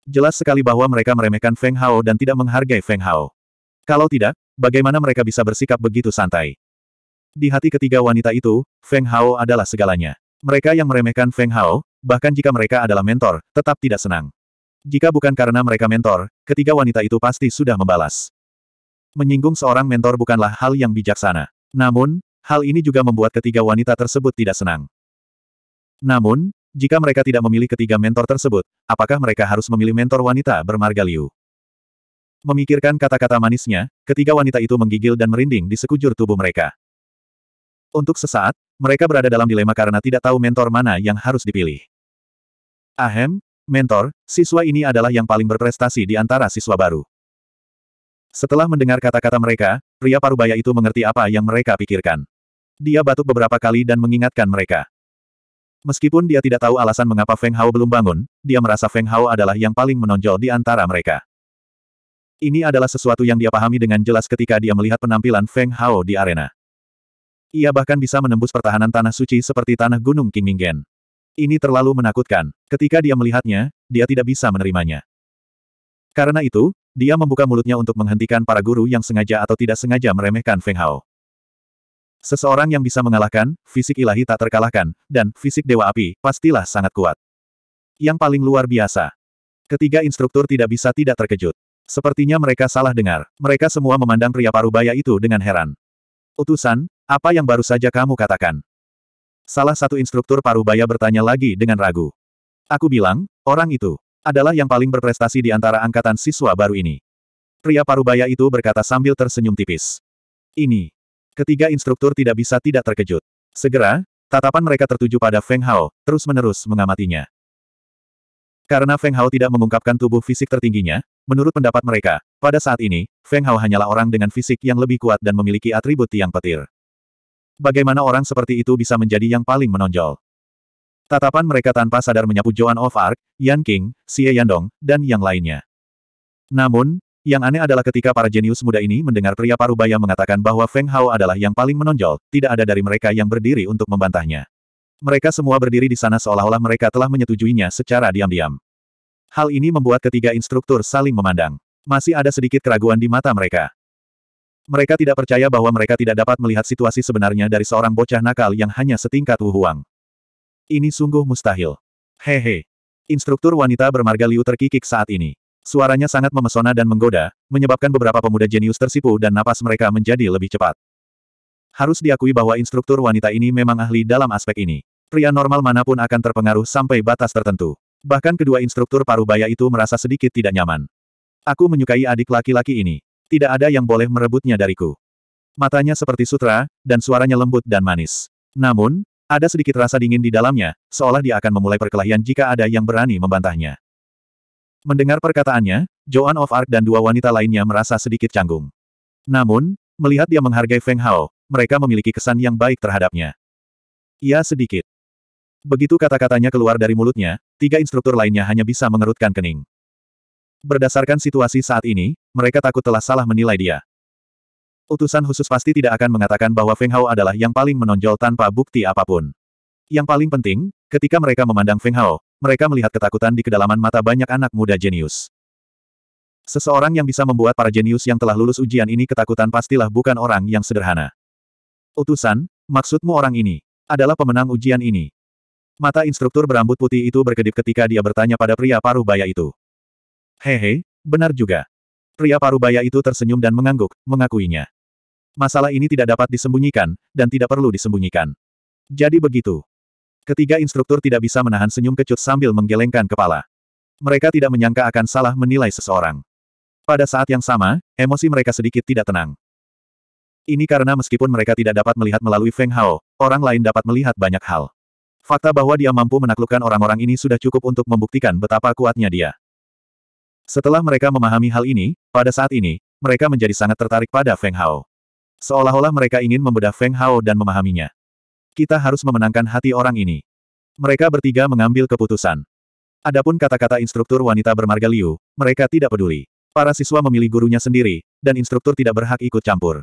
Jelas sekali bahwa mereka meremehkan Feng Hao dan tidak menghargai Feng Hao. Kalau tidak, bagaimana mereka bisa bersikap begitu santai? Di hati ketiga wanita itu, Feng Hao adalah segalanya. Mereka yang meremehkan Feng Hao, bahkan jika mereka adalah mentor, tetap tidak senang. Jika bukan karena mereka mentor, ketiga wanita itu pasti sudah membalas. Menyinggung seorang mentor bukanlah hal yang bijaksana. Namun, Hal ini juga membuat ketiga wanita tersebut tidak senang. Namun, jika mereka tidak memilih ketiga mentor tersebut, apakah mereka harus memilih mentor wanita bermarga Liu? Memikirkan kata-kata manisnya, ketiga wanita itu menggigil dan merinding di sekujur tubuh mereka. Untuk sesaat, mereka berada dalam dilema karena tidak tahu mentor mana yang harus dipilih. Ahem, mentor, siswa ini adalah yang paling berprestasi di antara siswa baru. Setelah mendengar kata-kata mereka, Pria parubaya itu mengerti apa yang mereka pikirkan. Dia batuk beberapa kali dan mengingatkan mereka. Meskipun dia tidak tahu alasan mengapa Feng Hao belum bangun, dia merasa Feng Hao adalah yang paling menonjol di antara mereka. Ini adalah sesuatu yang dia pahami dengan jelas ketika dia melihat penampilan Feng Hao di arena. Ia bahkan bisa menembus pertahanan tanah suci seperti tanah gunung King Minggen. Ini terlalu menakutkan. Ketika dia melihatnya, dia tidak bisa menerimanya. Karena itu, dia membuka mulutnya untuk menghentikan para guru yang sengaja atau tidak sengaja meremehkan Feng Hao. Seseorang yang bisa mengalahkan, fisik ilahi tak terkalahkan, dan fisik dewa api, pastilah sangat kuat. Yang paling luar biasa. Ketiga instruktur tidak bisa tidak terkejut. Sepertinya mereka salah dengar. Mereka semua memandang pria parubaya itu dengan heran. Utusan, apa yang baru saja kamu katakan? Salah satu instruktur parubaya bertanya lagi dengan ragu. Aku bilang, orang itu adalah yang paling berprestasi di antara angkatan siswa baru ini. Pria parubaya itu berkata sambil tersenyum tipis. Ini. Ketiga instruktur tidak bisa tidak terkejut. Segera, tatapan mereka tertuju pada Feng Hao, terus-menerus mengamatinya. Karena Feng Hao tidak mengungkapkan tubuh fisik tertingginya, menurut pendapat mereka, pada saat ini, Feng Hao hanyalah orang dengan fisik yang lebih kuat dan memiliki atribut tiang petir. Bagaimana orang seperti itu bisa menjadi yang paling menonjol? Tatapan mereka tanpa sadar menyapu Joan of Arc, Yan King, Xie Yandong, dan yang lainnya. Namun, yang aneh adalah ketika para jenius muda ini mendengar pria parubaya mengatakan bahwa Feng Hao adalah yang paling menonjol, tidak ada dari mereka yang berdiri untuk membantahnya. Mereka semua berdiri di sana seolah-olah mereka telah menyetujuinya secara diam-diam. Hal ini membuat ketiga instruktur saling memandang. Masih ada sedikit keraguan di mata mereka. Mereka tidak percaya bahwa mereka tidak dapat melihat situasi sebenarnya dari seorang bocah nakal yang hanya setingkat Wu Huang. Ini sungguh mustahil. Hehe. Instruktur wanita bermarga Liu terkikik saat ini. Suaranya sangat memesona dan menggoda, menyebabkan beberapa pemuda jenius tersipu dan napas mereka menjadi lebih cepat. Harus diakui bahwa instruktur wanita ini memang ahli dalam aspek ini. Pria normal manapun akan terpengaruh sampai batas tertentu. Bahkan kedua instruktur parubaya itu merasa sedikit tidak nyaman. Aku menyukai adik laki-laki ini. Tidak ada yang boleh merebutnya dariku. Matanya seperti sutra, dan suaranya lembut dan manis. Namun, ada sedikit rasa dingin di dalamnya, seolah dia akan memulai perkelahian jika ada yang berani membantahnya. Mendengar perkataannya, Joan of Arc dan dua wanita lainnya merasa sedikit canggung. Namun, melihat dia menghargai Feng Hao, mereka memiliki kesan yang baik terhadapnya. Ia ya, sedikit. Begitu kata-katanya keluar dari mulutnya, tiga instruktur lainnya hanya bisa mengerutkan kening. Berdasarkan situasi saat ini, mereka takut telah salah menilai dia utusan khusus pasti tidak akan mengatakan bahwa Feng Hao adalah yang paling menonjol tanpa bukti apapun. Yang paling penting, ketika mereka memandang Feng Hao, mereka melihat ketakutan di kedalaman mata banyak anak muda jenius. Seseorang yang bisa membuat para jenius yang telah lulus ujian ini ketakutan pastilah bukan orang yang sederhana. Utusan, maksudmu orang ini adalah pemenang ujian ini. Mata instruktur berambut putih itu berkedip ketika dia bertanya pada pria paruh baya itu. Hehe, benar juga. Pria paruh baya itu tersenyum dan mengangguk, mengakuinya. Masalah ini tidak dapat disembunyikan, dan tidak perlu disembunyikan. Jadi begitu. Ketiga instruktur tidak bisa menahan senyum kecut sambil menggelengkan kepala. Mereka tidak menyangka akan salah menilai seseorang. Pada saat yang sama, emosi mereka sedikit tidak tenang. Ini karena meskipun mereka tidak dapat melihat melalui Feng Hao, orang lain dapat melihat banyak hal. Fakta bahwa dia mampu menaklukkan orang-orang ini sudah cukup untuk membuktikan betapa kuatnya dia. Setelah mereka memahami hal ini, pada saat ini, mereka menjadi sangat tertarik pada Feng Hao. Seolah-olah mereka ingin membedah Feng Hao dan memahaminya. Kita harus memenangkan hati orang ini. Mereka bertiga mengambil keputusan. Adapun kata-kata instruktur wanita bermarga Liu, mereka tidak peduli. Para siswa memilih gurunya sendiri, dan instruktur tidak berhak ikut campur.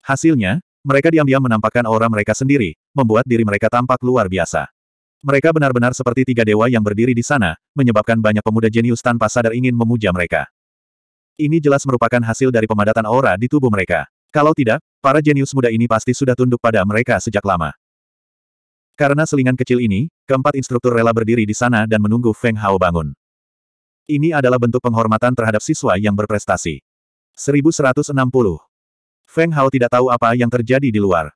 Hasilnya, mereka diam-diam menampakkan aura mereka sendiri, membuat diri mereka tampak luar biasa. Mereka benar-benar seperti tiga dewa yang berdiri di sana, menyebabkan banyak pemuda jenius tanpa sadar ingin memuja mereka. Ini jelas merupakan hasil dari pemadatan aura di tubuh mereka. Kalau tidak, para jenius muda ini pasti sudah tunduk pada mereka sejak lama. Karena selingan kecil ini, keempat instruktur rela berdiri di sana dan menunggu Feng Hao bangun. Ini adalah bentuk penghormatan terhadap siswa yang berprestasi. 1160. Feng Hao tidak tahu apa yang terjadi di luar.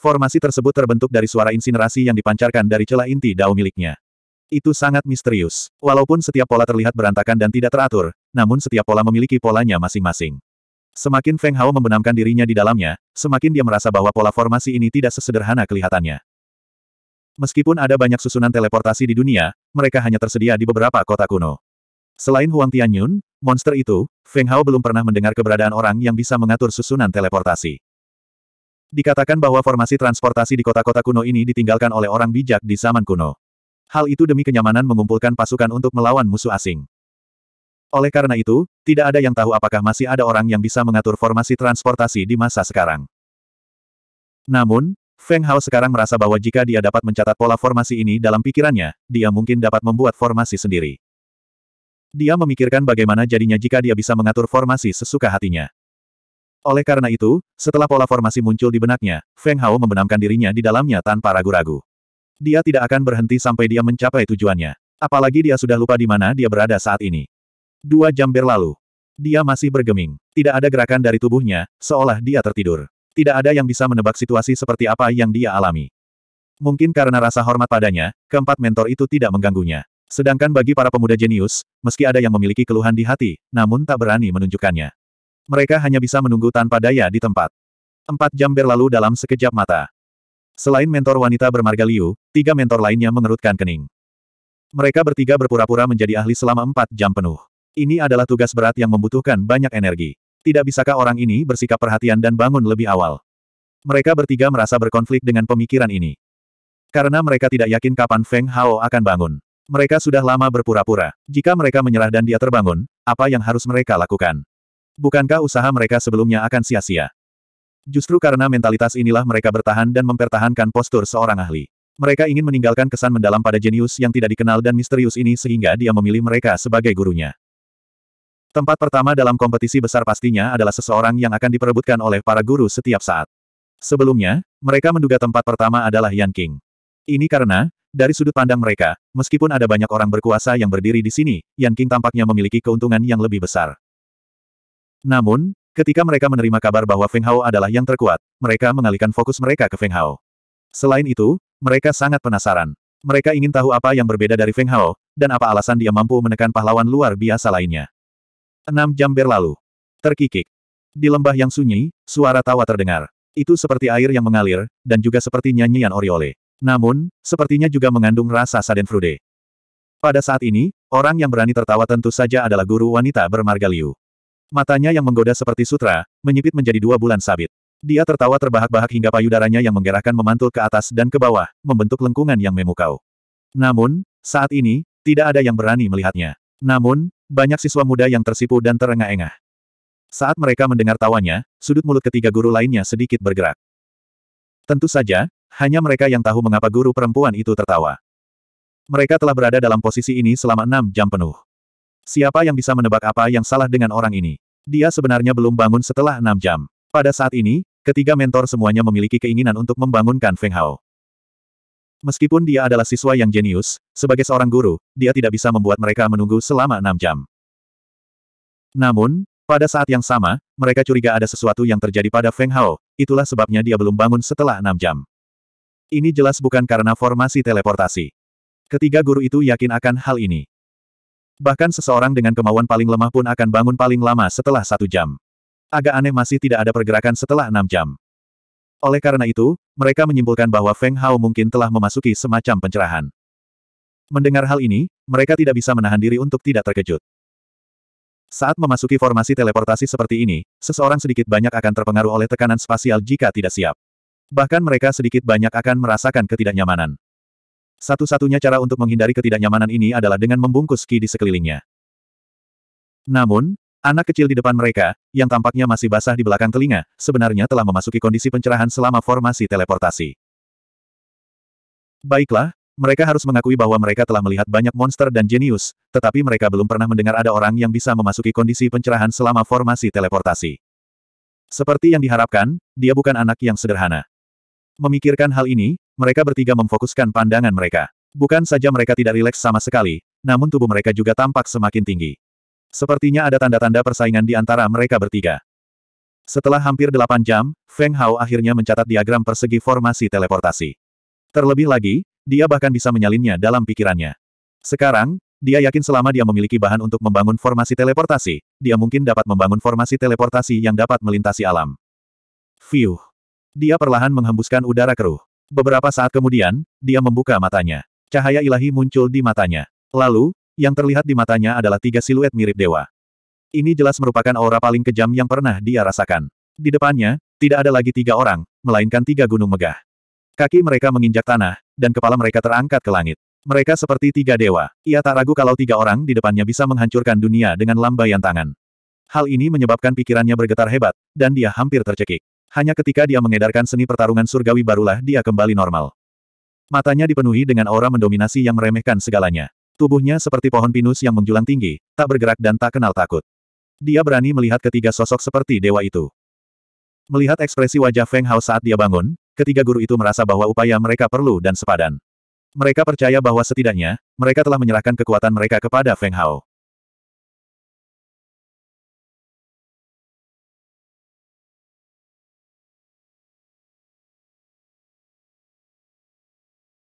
Formasi tersebut terbentuk dari suara insinerasi yang dipancarkan dari celah inti dao miliknya. Itu sangat misterius. Walaupun setiap pola terlihat berantakan dan tidak teratur, namun setiap pola memiliki polanya masing-masing. Semakin Feng Hao membenamkan dirinya di dalamnya, semakin dia merasa bahwa pola formasi ini tidak sesederhana kelihatannya. Meskipun ada banyak susunan teleportasi di dunia, mereka hanya tersedia di beberapa kota kuno. Selain Huang Tianyun, monster itu, Feng Hao belum pernah mendengar keberadaan orang yang bisa mengatur susunan teleportasi. Dikatakan bahwa formasi transportasi di kota-kota kuno ini ditinggalkan oleh orang bijak di zaman kuno. Hal itu demi kenyamanan mengumpulkan pasukan untuk melawan musuh asing. Oleh karena itu, tidak ada yang tahu apakah masih ada orang yang bisa mengatur formasi transportasi di masa sekarang. Namun, Feng Hao sekarang merasa bahwa jika dia dapat mencatat pola formasi ini dalam pikirannya, dia mungkin dapat membuat formasi sendiri. Dia memikirkan bagaimana jadinya jika dia bisa mengatur formasi sesuka hatinya. Oleh karena itu, setelah pola formasi muncul di benaknya, Feng Hao membenamkan dirinya di dalamnya tanpa ragu-ragu. Dia tidak akan berhenti sampai dia mencapai tujuannya. Apalagi dia sudah lupa di mana dia berada saat ini. Dua jam berlalu. Dia masih bergeming. Tidak ada gerakan dari tubuhnya, seolah dia tertidur. Tidak ada yang bisa menebak situasi seperti apa yang dia alami. Mungkin karena rasa hormat padanya, keempat mentor itu tidak mengganggunya. Sedangkan bagi para pemuda jenius, meski ada yang memiliki keluhan di hati, namun tak berani menunjukkannya. Mereka hanya bisa menunggu tanpa daya di tempat. Empat jam berlalu dalam sekejap mata. Selain mentor wanita bermarga Liu, tiga mentor lainnya mengerutkan kening. Mereka bertiga berpura-pura menjadi ahli selama empat jam penuh. Ini adalah tugas berat yang membutuhkan banyak energi. Tidak bisakah orang ini bersikap perhatian dan bangun lebih awal? Mereka bertiga merasa berkonflik dengan pemikiran ini. Karena mereka tidak yakin kapan Feng Hao akan bangun. Mereka sudah lama berpura-pura. Jika mereka menyerah dan dia terbangun, apa yang harus mereka lakukan? Bukankah usaha mereka sebelumnya akan sia-sia? Justru karena mentalitas inilah mereka bertahan dan mempertahankan postur seorang ahli. Mereka ingin meninggalkan kesan mendalam pada jenius yang tidak dikenal dan misterius ini sehingga dia memilih mereka sebagai gurunya. Tempat pertama dalam kompetisi besar pastinya adalah seseorang yang akan diperebutkan oleh para guru setiap saat. Sebelumnya, mereka menduga tempat pertama adalah Yan King. Ini karena, dari sudut pandang mereka, meskipun ada banyak orang berkuasa yang berdiri di sini, Yan King tampaknya memiliki keuntungan yang lebih besar. Namun, ketika mereka menerima kabar bahwa Feng Hao adalah yang terkuat, mereka mengalihkan fokus mereka ke Feng Hao. Selain itu, mereka sangat penasaran. Mereka ingin tahu apa yang berbeda dari Feng Hao, dan apa alasan dia mampu menekan pahlawan luar biasa lainnya. Enam jam berlalu. Terkikik. Di lembah yang sunyi, suara tawa terdengar. Itu seperti air yang mengalir, dan juga seperti nyanyian oriole. Namun, sepertinya juga mengandung rasa sadenfrude. Pada saat ini, orang yang berani tertawa tentu saja adalah guru wanita bermarga Liu. Matanya yang menggoda seperti sutra, menyipit menjadi dua bulan sabit. Dia tertawa terbahak-bahak hingga payudaranya yang menggerakkan memantul ke atas dan ke bawah, membentuk lengkungan yang memukau. Namun, saat ini, tidak ada yang berani melihatnya. Namun, banyak siswa muda yang tersipu dan terengah-engah. Saat mereka mendengar tawanya, sudut mulut ketiga guru lainnya sedikit bergerak. Tentu saja, hanya mereka yang tahu mengapa guru perempuan itu tertawa. Mereka telah berada dalam posisi ini selama enam jam penuh. Siapa yang bisa menebak apa yang salah dengan orang ini? Dia sebenarnya belum bangun setelah enam jam. Pada saat ini, ketiga mentor semuanya memiliki keinginan untuk membangunkan Feng Hao. Meskipun dia adalah siswa yang jenius, sebagai seorang guru, dia tidak bisa membuat mereka menunggu selama enam jam. Namun, pada saat yang sama, mereka curiga ada sesuatu yang terjadi pada Feng Hao, itulah sebabnya dia belum bangun setelah enam jam. Ini jelas bukan karena formasi teleportasi. Ketiga guru itu yakin akan hal ini. Bahkan seseorang dengan kemauan paling lemah pun akan bangun paling lama setelah satu jam. Agak aneh masih tidak ada pergerakan setelah enam jam. Oleh karena itu, mereka menyimpulkan bahwa Feng Hao mungkin telah memasuki semacam pencerahan. Mendengar hal ini, mereka tidak bisa menahan diri untuk tidak terkejut. Saat memasuki formasi teleportasi seperti ini, seseorang sedikit banyak akan terpengaruh oleh tekanan spasial jika tidak siap. Bahkan mereka sedikit banyak akan merasakan ketidaknyamanan. Satu-satunya cara untuk menghindari ketidaknyamanan ini adalah dengan membungkus ki di sekelilingnya. Namun, Anak kecil di depan mereka, yang tampaknya masih basah di belakang telinga, sebenarnya telah memasuki kondisi pencerahan selama formasi teleportasi. Baiklah, mereka harus mengakui bahwa mereka telah melihat banyak monster dan jenius, tetapi mereka belum pernah mendengar ada orang yang bisa memasuki kondisi pencerahan selama formasi teleportasi. Seperti yang diharapkan, dia bukan anak yang sederhana. Memikirkan hal ini, mereka bertiga memfokuskan pandangan mereka. Bukan saja mereka tidak rileks sama sekali, namun tubuh mereka juga tampak semakin tinggi. Sepertinya ada tanda-tanda persaingan di antara mereka bertiga. Setelah hampir delapan jam, Feng Hao akhirnya mencatat diagram persegi formasi teleportasi. Terlebih lagi, dia bahkan bisa menyalinnya dalam pikirannya. Sekarang, dia yakin selama dia memiliki bahan untuk membangun formasi teleportasi, dia mungkin dapat membangun formasi teleportasi yang dapat melintasi alam. Fiuh. Dia perlahan menghembuskan udara keruh. Beberapa saat kemudian, dia membuka matanya. Cahaya ilahi muncul di matanya. Lalu, yang terlihat di matanya adalah tiga siluet mirip dewa. Ini jelas merupakan aura paling kejam yang pernah dia rasakan. Di depannya, tidak ada lagi tiga orang, melainkan tiga gunung megah. Kaki mereka menginjak tanah, dan kepala mereka terangkat ke langit. Mereka seperti tiga dewa. Ia tak ragu kalau tiga orang di depannya bisa menghancurkan dunia dengan lambaian tangan. Hal ini menyebabkan pikirannya bergetar hebat, dan dia hampir tercekik. Hanya ketika dia mengedarkan seni pertarungan surgawi barulah dia kembali normal. Matanya dipenuhi dengan aura mendominasi yang meremehkan segalanya. Tubuhnya seperti pohon pinus yang menjulang tinggi, tak bergerak dan tak kenal takut. Dia berani melihat ketiga sosok seperti dewa itu. Melihat ekspresi wajah Feng Hao saat dia bangun, ketiga guru itu merasa bahwa upaya mereka perlu dan sepadan. Mereka percaya bahwa setidaknya, mereka telah menyerahkan kekuatan mereka kepada Feng Hao.